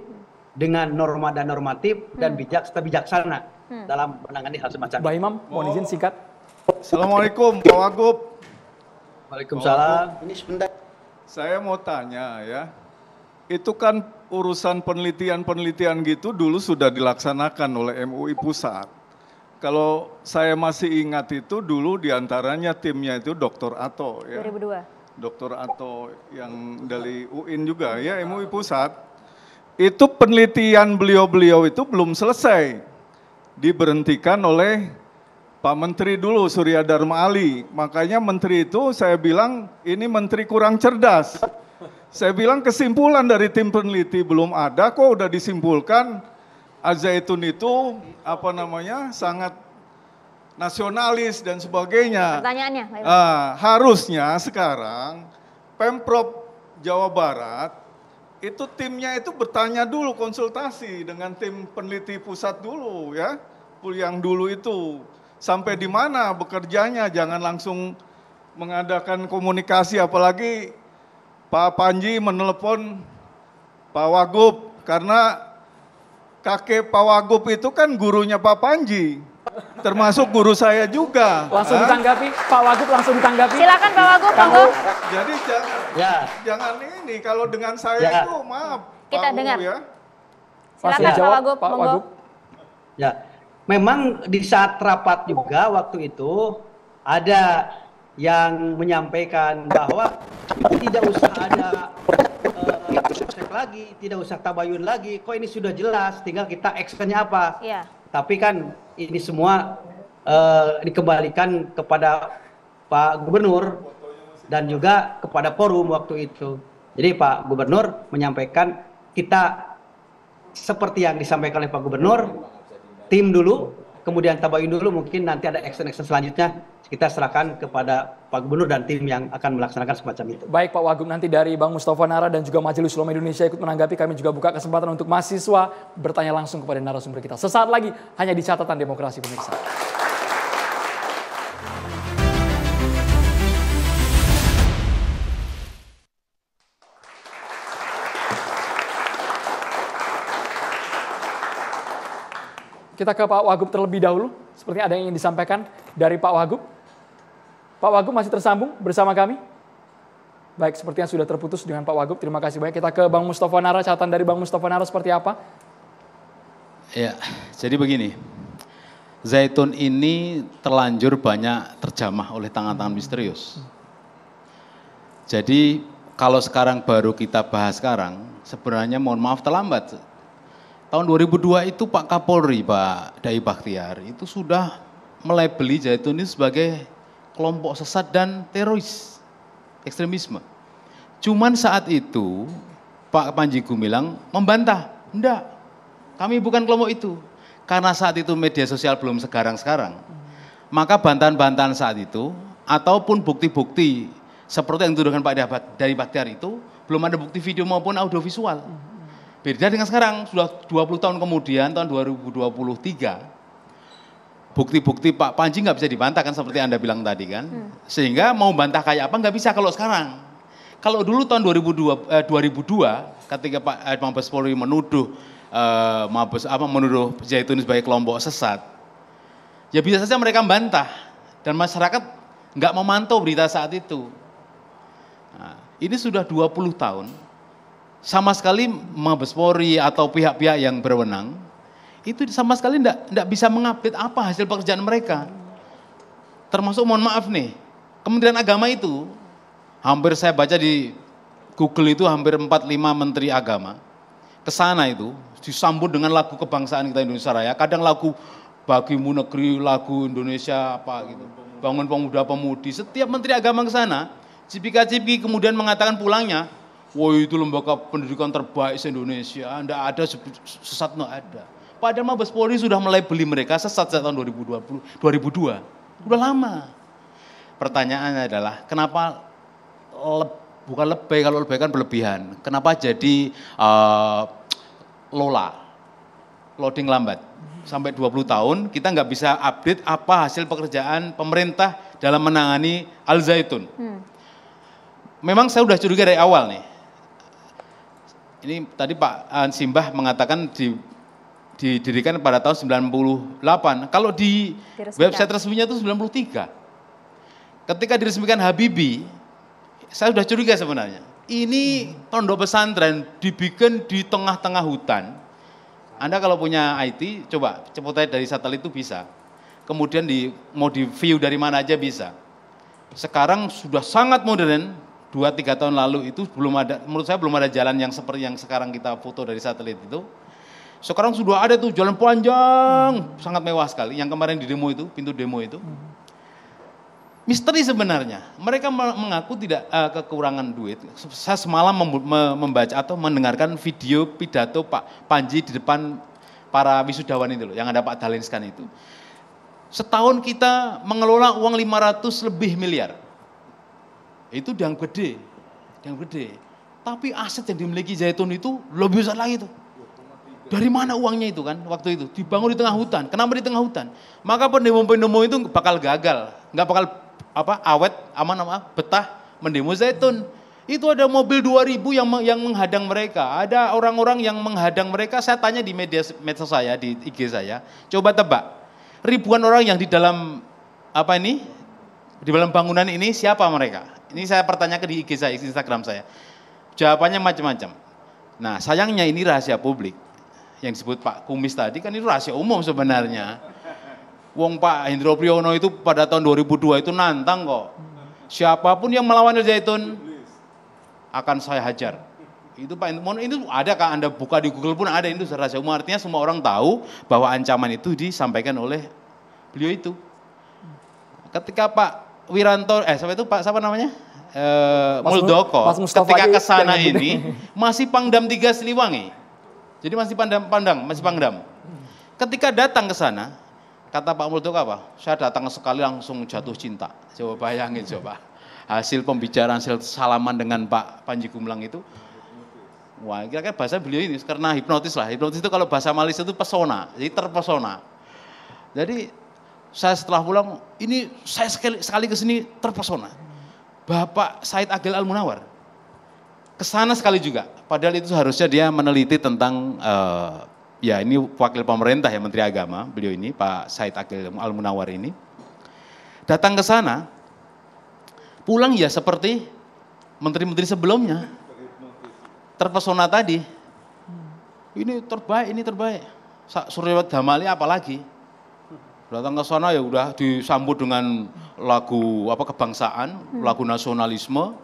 dengan norma dan normatif dan hmm. bijak serta
bijaksana Hmm. dalam menangani hal semacam itu. Pak Imam, mohon izin singkat. Assalamualaikum Pak Wagub. Waalaikumsalam. Ini sebentar. Saya mau tanya ya, itu kan urusan penelitian-penelitian gitu dulu sudah dilaksanakan oleh MUI pusat. Kalau saya masih ingat itu dulu diantaranya timnya itu Dr. Ato ya.
2002.
Dr. Ato yang dari UIN juga ya MUI pusat. Itu penelitian beliau-beliau itu belum selesai diberhentikan oleh Pak Menteri dulu Surya Dharma Ali. Makanya menteri itu saya bilang ini menteri kurang cerdas. Saya bilang kesimpulan dari tim peneliti belum ada kok udah disimpulkan Azaitun itu apa namanya sangat nasionalis dan sebagainya.
Pertanyaannya, Uh,
harusnya sekarang Pemprov Jawa Barat itu timnya itu bertanya dulu konsultasi dengan tim peneliti pusat dulu ya yang dulu itu sampai di mana bekerjanya jangan langsung mengadakan komunikasi apalagi Pak Panji menelepon Pak Wagub karena kakek Pak Wagub itu kan gurunya Pak Panji termasuk guru saya juga. Langsung ah. tanggapi, Pak Wagub langsung tanggapi. Silakan Pak Wagub, Pak Jadi jangan, ya. jangan ini kalau dengan saya ya. itu maaf. Kita Pak dengar. Ya.
Silakan Pak Wagub, Pak Wagub. Ya, memang di saat rapat juga waktu itu ada yang menyampaikan bahwa tidak usah ada uh, lagi, tidak usah tabayun lagi. Kok ini sudah jelas, tinggal kita actionnya apa. Ya. Tapi kan ini semua uh, dikembalikan kepada Pak Gubernur dan juga kepada forum waktu itu. Jadi Pak Gubernur menyampaikan kita seperti yang disampaikan oleh Pak Gubernur, tim dulu, kemudian tabayun dulu mungkin nanti ada action-action selanjutnya kita serahkan kepada Pak Gubernur dan tim yang akan melaksanakan semacam itu.
Baik Pak Wagub, nanti dari Bang Mustafa Nara dan juga Majelis Ulama Indonesia ikut menanggapi, kami juga buka kesempatan untuk mahasiswa bertanya langsung kepada narasumber kita. Sesaat lagi hanya di catatan demokrasi pemirsa. Kita ke Pak Wagub terlebih dahulu. Sepertinya ada yang ingin disampaikan dari Pak Wagub. Pak Wagub masih tersambung bersama kami? Baik, sepertinya sudah terputus dengan Pak Wagub. Terima kasih banyak. Kita ke Bang Mustafa Nara, catatan dari Bang Mustafa Nara seperti apa?
Ya, jadi begini. Zaitun ini terlanjur banyak terjamah oleh tangan-tangan misterius. Jadi kalau sekarang baru kita bahas sekarang, sebenarnya mohon maaf terlambat Tahun 2002 itu Pak Kapolri, Pak Dai Bakhtiar, itu sudah melebeli Zaitun ini sebagai kelompok sesat dan teroris, ekstremisme. Cuman saat itu Pak Panji Gumilang membantah, enggak, kami bukan kelompok itu. Karena saat itu media sosial belum sekarang-sekarang. Maka bantahan-bantahan saat itu ataupun bukti-bukti seperti yang dituduhkan Pak Dabat dari Bakhtiar itu belum ada bukti video maupun audiovisual. Beda dengan sekarang, sudah 20 tahun kemudian, tahun 2023, bukti-bukti Pak Panji nggak bisa dibantah kan seperti Anda bilang tadi kan. Hmm. Sehingga mau bantah kayak apa nggak bisa kalau sekarang. Kalau dulu tahun 2002, eh, 2002 ketika Pak eh, Mabes Polri menuduh eh, Mabes apa menuduh Zaitun sebagai kelompok sesat, ya bisa saja mereka bantah dan masyarakat nggak memantau berita saat itu. Nah, ini sudah 20 tahun, sama sekali Mabes Polri atau pihak-pihak yang berwenang itu sama sekali tidak tidak bisa mengupdate apa hasil pekerjaan mereka. Termasuk mohon maaf nih, Kementerian Agama itu hampir saya baca di Google itu hampir 45 menteri agama. Ke sana itu disambut dengan lagu kebangsaan kita Indonesia Raya. Kadang lagu bagimu negeri, lagu Indonesia apa gitu. Bangun pemuda pemudi. Setiap menteri agama ke sana, cipika-cipiki kemudian mengatakan pulangnya, Wah itu lembaga pendidikan terbaik di indonesia Tidak ada sesat, tidak ada. Padahal Mabes Polri sudah mulai beli mereka sesat sejak tahun 2020, 2002. Udah lama. Pertanyaannya adalah kenapa le, bukan lebih kalau lebay kan berlebihan. Kenapa jadi uh, lola, loading lambat. Sampai 20 tahun kita nggak bisa update apa hasil pekerjaan pemerintah dalam menangani Al Zaitun. Hmm. Memang saya sudah curiga dari awal nih ini tadi Pak Simbah mengatakan di, didirikan pada tahun 98. Kalau di diresmikan. website resminya itu 93. Ketika diresmikan Habibi, saya sudah curiga sebenarnya. Ini hmm. pondok pesantren dibikin di tengah-tengah hutan. Anda kalau punya IT, coba cepat-cepat dari satelit itu bisa. Kemudian di mau di view dari mana aja bisa. Sekarang sudah sangat modern, dua tiga tahun lalu itu belum ada menurut saya belum ada jalan yang seperti yang sekarang kita foto dari satelit itu sekarang sudah ada tuh jalan panjang hmm. sangat mewah sekali yang kemarin di demo itu pintu demo itu hmm. misteri sebenarnya mereka mengaku tidak uh, kekurangan duit saya semalam membaca atau mendengarkan video pidato Pak Panji di depan para wisudawan itu loh yang ada Pak Dalinskan itu setahun kita mengelola uang 500 lebih miliar itu yang gede, yang gede. Tapi aset yang dimiliki Zaitun itu lebih besar lagi tuh. Dari mana uangnya itu kan waktu itu? Dibangun di tengah hutan. Kenapa di tengah hutan? Maka pendemo-pendemo itu bakal gagal. Nggak bakal apa awet, aman, apa betah mendemo Zaitun. Itu ada mobil 2000 yang yang menghadang mereka. Ada orang-orang yang menghadang mereka. Saya tanya di media medsos saya, di IG saya. Coba tebak. Ribuan orang yang di dalam apa ini? Di dalam bangunan ini siapa mereka? Ini saya pertanyakan di IG saya, Instagram saya. Jawabannya macam-macam. Nah sayangnya ini rahasia publik. Yang disebut Pak Kumis tadi kan itu rahasia umum sebenarnya. Wong Pak Hendro Priyono itu pada tahun 2002 itu nantang kok. Siapapun yang melawan Al Zaitun akan saya hajar. Itu Pak Hendro itu ada kan? Anda buka di Google pun ada itu rahasia umum artinya semua orang tahu bahwa ancaman itu disampaikan oleh beliau itu. Ketika Pak Wiranto eh siapa itu Pak siapa namanya? Eh Mas Muldoko Mas ketika ke sana ini masih Pangdam tiga Siliwangi. Jadi masih pandang pandang, masih Pangdam. Ketika datang ke sana, kata Pak Muldoko apa? Saya datang sekali langsung jatuh cinta. Coba bayangin coba. Hasil pembicaraan, hasil salaman dengan Pak Panji Gumilang itu Wah, kira-kira bahasa beliau ini karena hipnotis lah. Hipnotis itu kalau bahasa Malaysia itu pesona, jadi terpesona. Jadi saya setelah pulang, ini saya sekali, sekali ke sini terpesona. Bapak Said Agil Al Munawar. Kesana sekali juga. Padahal itu harusnya dia meneliti tentang uh, ya ini wakil pemerintah ya Menteri Agama beliau ini Pak Said Agil Al Munawar ini. Datang ke sana, pulang ya seperti menteri-menteri sebelumnya. Terpesona tadi. Ini terbaik, ini terbaik. Suryawat Damali apalagi datang ke sana ya udah disambut dengan lagu apa kebangsaan, hmm. lagu nasionalisme.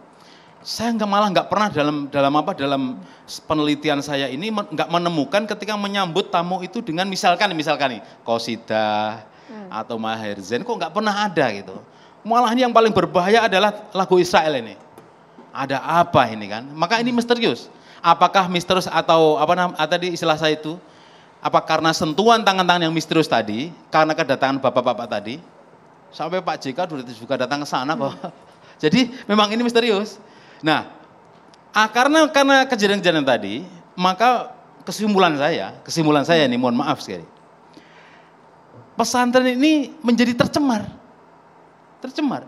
Saya nggak malah nggak pernah dalam dalam apa dalam penelitian saya ini nggak menemukan ketika menyambut tamu itu dengan misalkan misalkan nih kosida hmm. atau maher zain kok nggak pernah ada gitu. Malah ini yang paling berbahaya adalah lagu Israel ini. Ada apa ini kan? Maka ini misterius. Apakah misterius atau apa namanya tadi istilah saya itu? Apa karena sentuhan tangan-tangan yang misterius tadi, karena kedatangan bapak-bapak tadi, sampai Pak JK juga datang ke sana kok. jadi memang ini misterius. Nah, ah, karena karena kejadian-kejadian tadi, maka kesimpulan saya, kesimpulan saya ini mohon maaf sekali. Pesantren ini menjadi tercemar. Tercemar.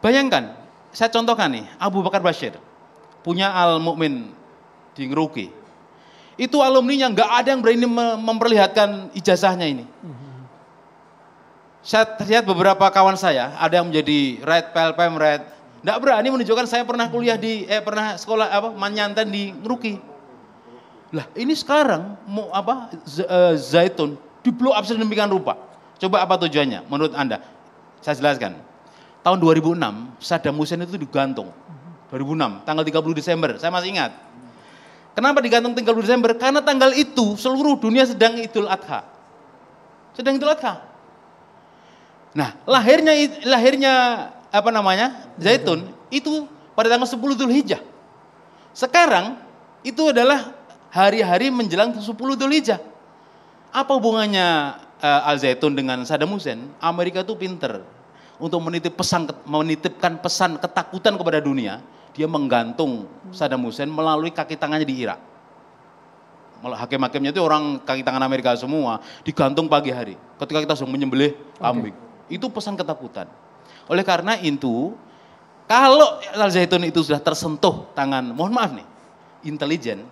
Bayangkan, saya contohkan nih, Abu Bakar Bashir punya Al Mukmin di Ngeruki itu alumni yang nggak ada yang berani memperlihatkan ijazahnya ini. Saya terlihat beberapa kawan saya, ada yang menjadi red, PLPM red, nggak berani menunjukkan saya pernah kuliah di, eh pernah sekolah apa, manyantan di Ngeruki. Lah ini sekarang mau apa eh, zaitun di blow up sedemikian rupa. Coba apa tujuannya menurut Anda? Saya jelaskan. Tahun 2006 Saddam Hussein itu digantung. 2006 tanggal 30 Desember saya masih ingat. Kenapa digantung 30 Desember? Karena tanggal itu seluruh dunia sedang Idul Adha. Sedang Idul Adha. Nah, lahirnya lahirnya apa namanya? Zaitun itu pada tanggal 10 Hijjah. Sekarang itu adalah hari-hari menjelang 10 Hijjah. Apa hubungannya uh, eh, Al Zaitun dengan Saddam Hussein? Amerika itu pinter untuk menitip pesan menitipkan pesan ketakutan kepada dunia dia menggantung Saddam Hussein melalui kaki tangannya di Irak. Hakim-hakimnya itu orang kaki tangan Amerika semua, digantung pagi hari. Ketika kita sedang menyembelih kambing. Okay. Itu pesan ketakutan. Oleh karena itu, kalau Al Zaitun itu sudah tersentuh tangan, mohon maaf nih, intelijen,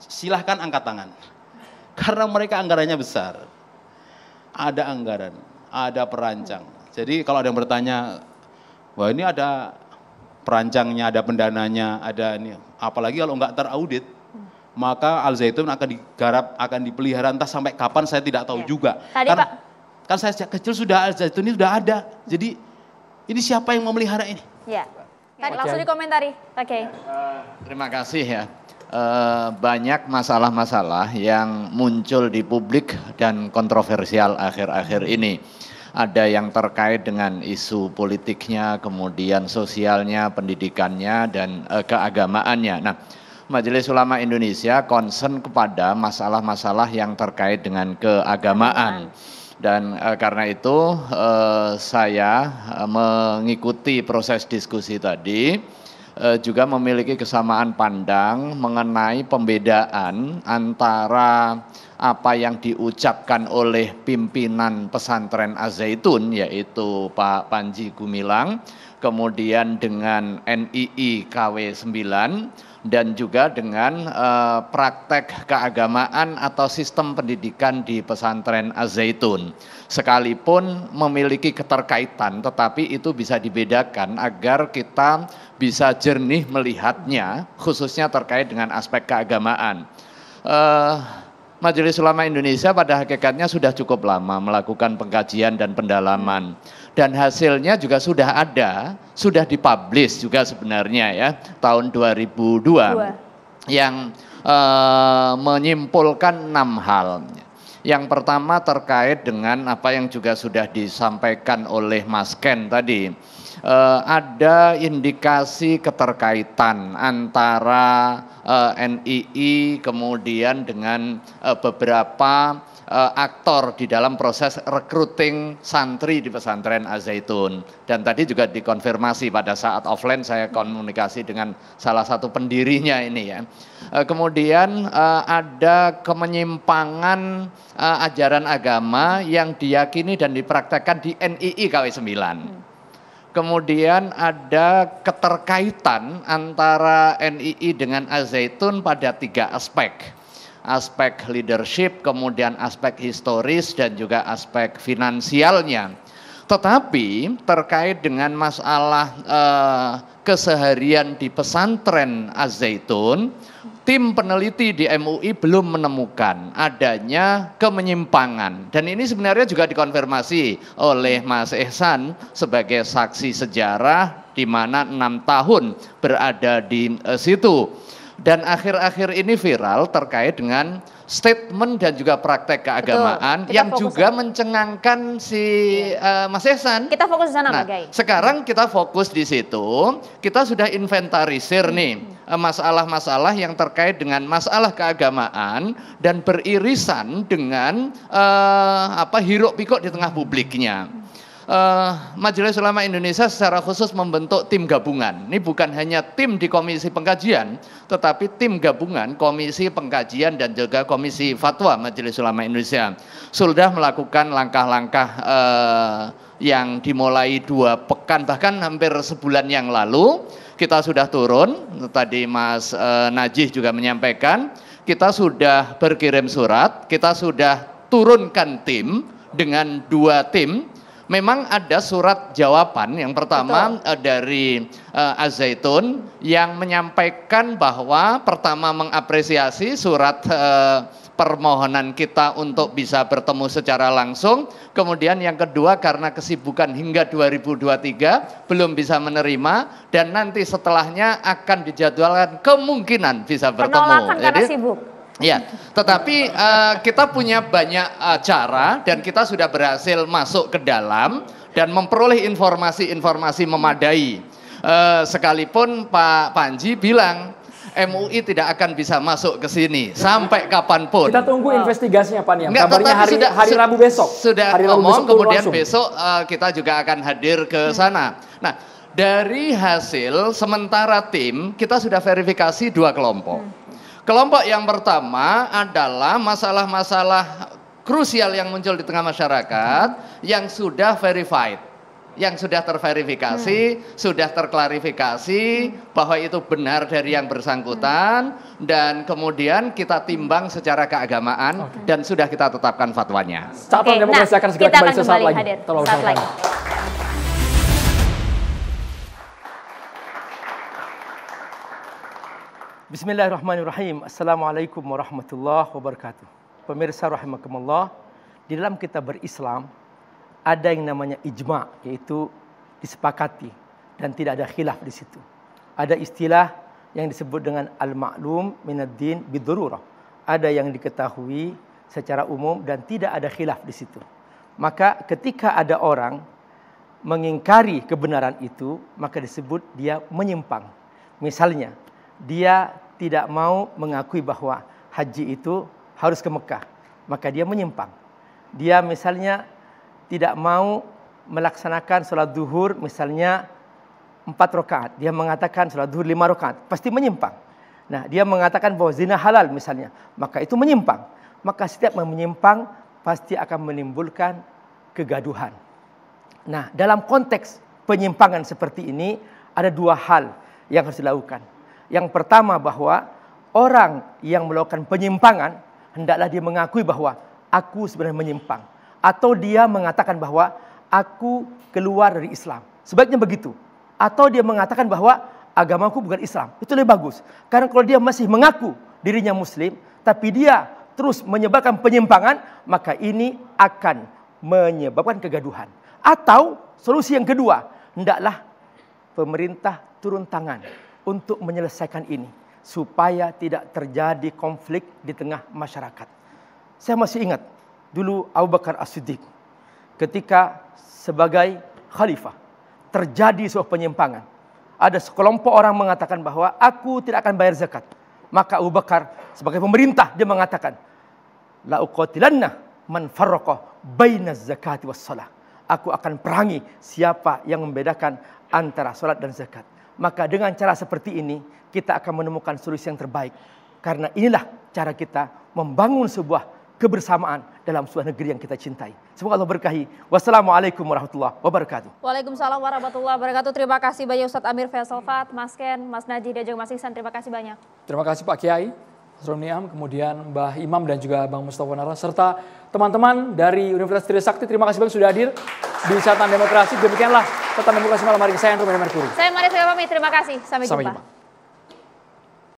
silahkan angkat tangan. Karena mereka anggarannya besar. Ada anggaran, ada perancang. Jadi kalau ada yang bertanya, wah ini ada perancangnya, ada pendananya, ada ini. Apalagi kalau nggak teraudit, maka Al Zaitun akan digarap, akan dipelihara entah sampai kapan saya tidak tahu ya. juga. Tadi Karena, Pak kan saya sejak kecil sudah Al Zaitun ini sudah ada. Jadi ini siapa yang
memelihara ini?
Ya. Tadi langsung dikomentari. Oke. Okay. Eh,
terima kasih ya. Uh, banyak masalah-masalah yang muncul di publik dan kontroversial akhir-akhir ini ada yang terkait dengan isu politiknya, kemudian sosialnya, pendidikannya dan e, keagamaannya. Nah, Majelis Ulama Indonesia concern kepada masalah-masalah yang terkait dengan keagamaan. Dan e, karena itu e, saya mengikuti proses diskusi tadi Eh, juga memiliki kesamaan pandang mengenai pembedaan antara apa yang diucapkan oleh pimpinan pesantren Azaitun yaitu Pak Panji Gumilang kemudian dengan NII KW 9 dan juga dengan uh, praktek keagamaan atau sistem pendidikan di pesantren az Sekalipun memiliki keterkaitan tetapi itu bisa dibedakan agar kita bisa jernih melihatnya khususnya terkait dengan aspek keagamaan. Uh, Majelis Ulama Indonesia pada hakikatnya sudah cukup lama melakukan pengkajian dan pendalaman dan hasilnya juga sudah ada, sudah dipublish juga sebenarnya ya tahun 2002 Dua. yang e, menyimpulkan enam hal. Yang pertama terkait dengan apa yang juga sudah disampaikan oleh Mas Ken tadi. E, ada indikasi keterkaitan antara e, eh, NII kemudian dengan e, beberapa uh, aktor di dalam proses rekruting santri di pesantren Azaitun. Dan tadi juga dikonfirmasi pada saat offline saya komunikasi dengan salah satu pendirinya ini ya. Uh, kemudian uh, ada kemenyimpangan uh, ajaran agama yang diyakini dan dipraktekkan di NII KW 9. Hmm. Kemudian ada keterkaitan antara NII dengan Azaitun pada tiga aspek aspek leadership, kemudian aspek historis dan juga aspek finansialnya. Tetapi terkait dengan masalah eh, keseharian di pesantren Azaitun, tim peneliti di MUI belum menemukan adanya kemenyimpangan. Dan ini sebenarnya juga dikonfirmasi oleh Mas Ehsan sebagai saksi sejarah di mana enam tahun berada di eh, situ dan akhir-akhir ini viral terkait dengan statement dan juga praktek keagamaan Betul. yang juga sama. mencengangkan si iya. uh, Mas Ehsan. Kita fokus di sana, nah, Sekarang kita fokus di situ. Kita sudah inventarisir hmm. nih eh, masalah-masalah yang terkait dengan masalah keagamaan dan beririsan dengan uh, apa hiruk pikuk di tengah publiknya. Eh, Majelis Ulama Indonesia secara khusus membentuk tim gabungan. Ini bukan hanya tim di komisi pengkajian, tetapi tim gabungan komisi pengkajian dan juga komisi fatwa Majelis Ulama Indonesia sudah melakukan langkah-langkah uh, yang dimulai dua pekan bahkan hampir sebulan yang lalu kita sudah turun tadi Mas uh, Najih juga menyampaikan kita sudah berkirim surat kita sudah turunkan tim dengan dua tim Memang ada surat jawaban yang pertama Betul. Eh, dari uh, eh, Azaitun yang menyampaikan bahwa pertama mengapresiasi surat uh, permohonan kita untuk bisa bertemu secara langsung. Kemudian yang kedua karena kesibukan hingga 2023 belum bisa menerima dan nanti setelahnya akan dijadwalkan kemungkinan bisa bertemu. Penolakan Jadi, karena sibuk. Ya, tetapi uh, kita punya banyak uh, cara dan kita sudah berhasil masuk ke dalam dan memperoleh informasi-informasi memadai. Uh, sekalipun Pak Panji bilang MUI tidak akan bisa masuk ke sini sampai kapanpun. Kita tunggu investigasinya Pak Niam. Ya. Nggak, Kabarnya hari, sudah, hari Rabu besok. Sudah hari Rabu omong, besok kemudian langsung. besok uh, kita juga akan hadir ke hmm. sana. Nah, dari hasil sementara tim kita sudah verifikasi dua kelompok. Hmm Kelompok yang pertama adalah masalah-masalah krusial yang muncul di tengah masyarakat yang sudah verified, yang sudah terverifikasi, hmm. sudah terklarifikasi bahwa itu benar dari yang bersangkutan hmm. dan kemudian kita timbang secara keagamaan okay. dan sudah kita tetapkan fatwanya. okay, nah, kita akan kembali sesaat Hadir. lagi.
Bismillahirrahmanirrahim. Assalamualaikum warahmatullahi wabarakatuh. Pemirsa rahimakumullah, di dalam kita berislam ada yang namanya ijma, yaitu disepakati dan tidak ada khilaf di situ. Ada istilah yang disebut dengan al-ma'lum minaddin bidururah. Ada yang diketahui secara umum dan tidak ada khilaf di situ. Maka ketika ada orang mengingkari kebenaran itu, maka disebut dia menyimpang. Misalnya, dia tidak mau mengakui bahwa haji itu harus ke Mekah. Maka dia menyimpang. Dia misalnya tidak mau melaksanakan sholat duhur misalnya empat rakaat. Dia mengatakan sholat duhur lima rakaat. Pasti menyimpang. Nah dia mengatakan bahwa zina halal misalnya. Maka itu menyimpang. Maka setiap yang menyimpang pasti akan menimbulkan kegaduhan. Nah dalam konteks penyimpangan seperti ini ada dua hal yang harus dilakukan. Yang pertama bahwa orang yang melakukan penyimpangan hendaklah dia mengakui bahwa aku sebenarnya menyimpang atau dia mengatakan bahwa aku keluar dari Islam. Sebaiknya begitu. Atau dia mengatakan bahwa agamaku bukan Islam. Itu lebih bagus. Karena kalau dia masih mengaku dirinya muslim tapi dia terus menyebabkan penyimpangan, maka ini akan menyebabkan kegaduhan. Atau solusi yang kedua, hendaklah pemerintah turun tangan untuk menyelesaikan ini supaya tidak terjadi konflik di tengah masyarakat. Saya masih ingat dulu Abu Bakar As-Siddiq ketika sebagai khalifah terjadi sebuah penyimpangan. Ada sekelompok orang mengatakan bahwa aku tidak akan bayar zakat. Maka Abu Bakar sebagai pemerintah dia mengatakan, la uqatilanna man farraqa bainaz zakati was salah. Aku akan perangi siapa yang membedakan antara salat dan zakat. Maka dengan cara seperti ini kita akan menemukan solusi yang terbaik. Karena inilah cara kita membangun sebuah kebersamaan dalam sebuah negeri yang kita cintai. Semoga Allah berkahi. Wassalamualaikum warahmatullahi wabarakatuh.
Waalaikumsalam warahmatullahi wabarakatuh. Terima kasih banyak Ustadz Amir Faisal Fat, Mas Ken, Mas Najih, dan juga Mas Iksan. Terima kasih banyak.
Terima kasih Pak Kiai. Niam, kemudian Mbah Imam dan juga Bang Mustafa Nara serta teman-teman dari Universitas Trisakti. Terima kasih banyak sudah hadir di Catatan Demokrasi. Demikianlah Catatan Demokrasi malam hari ini. Saya Andrew Mercury.
Saya Maris pamit, terima kasih. Sampai, Sampai jumpa.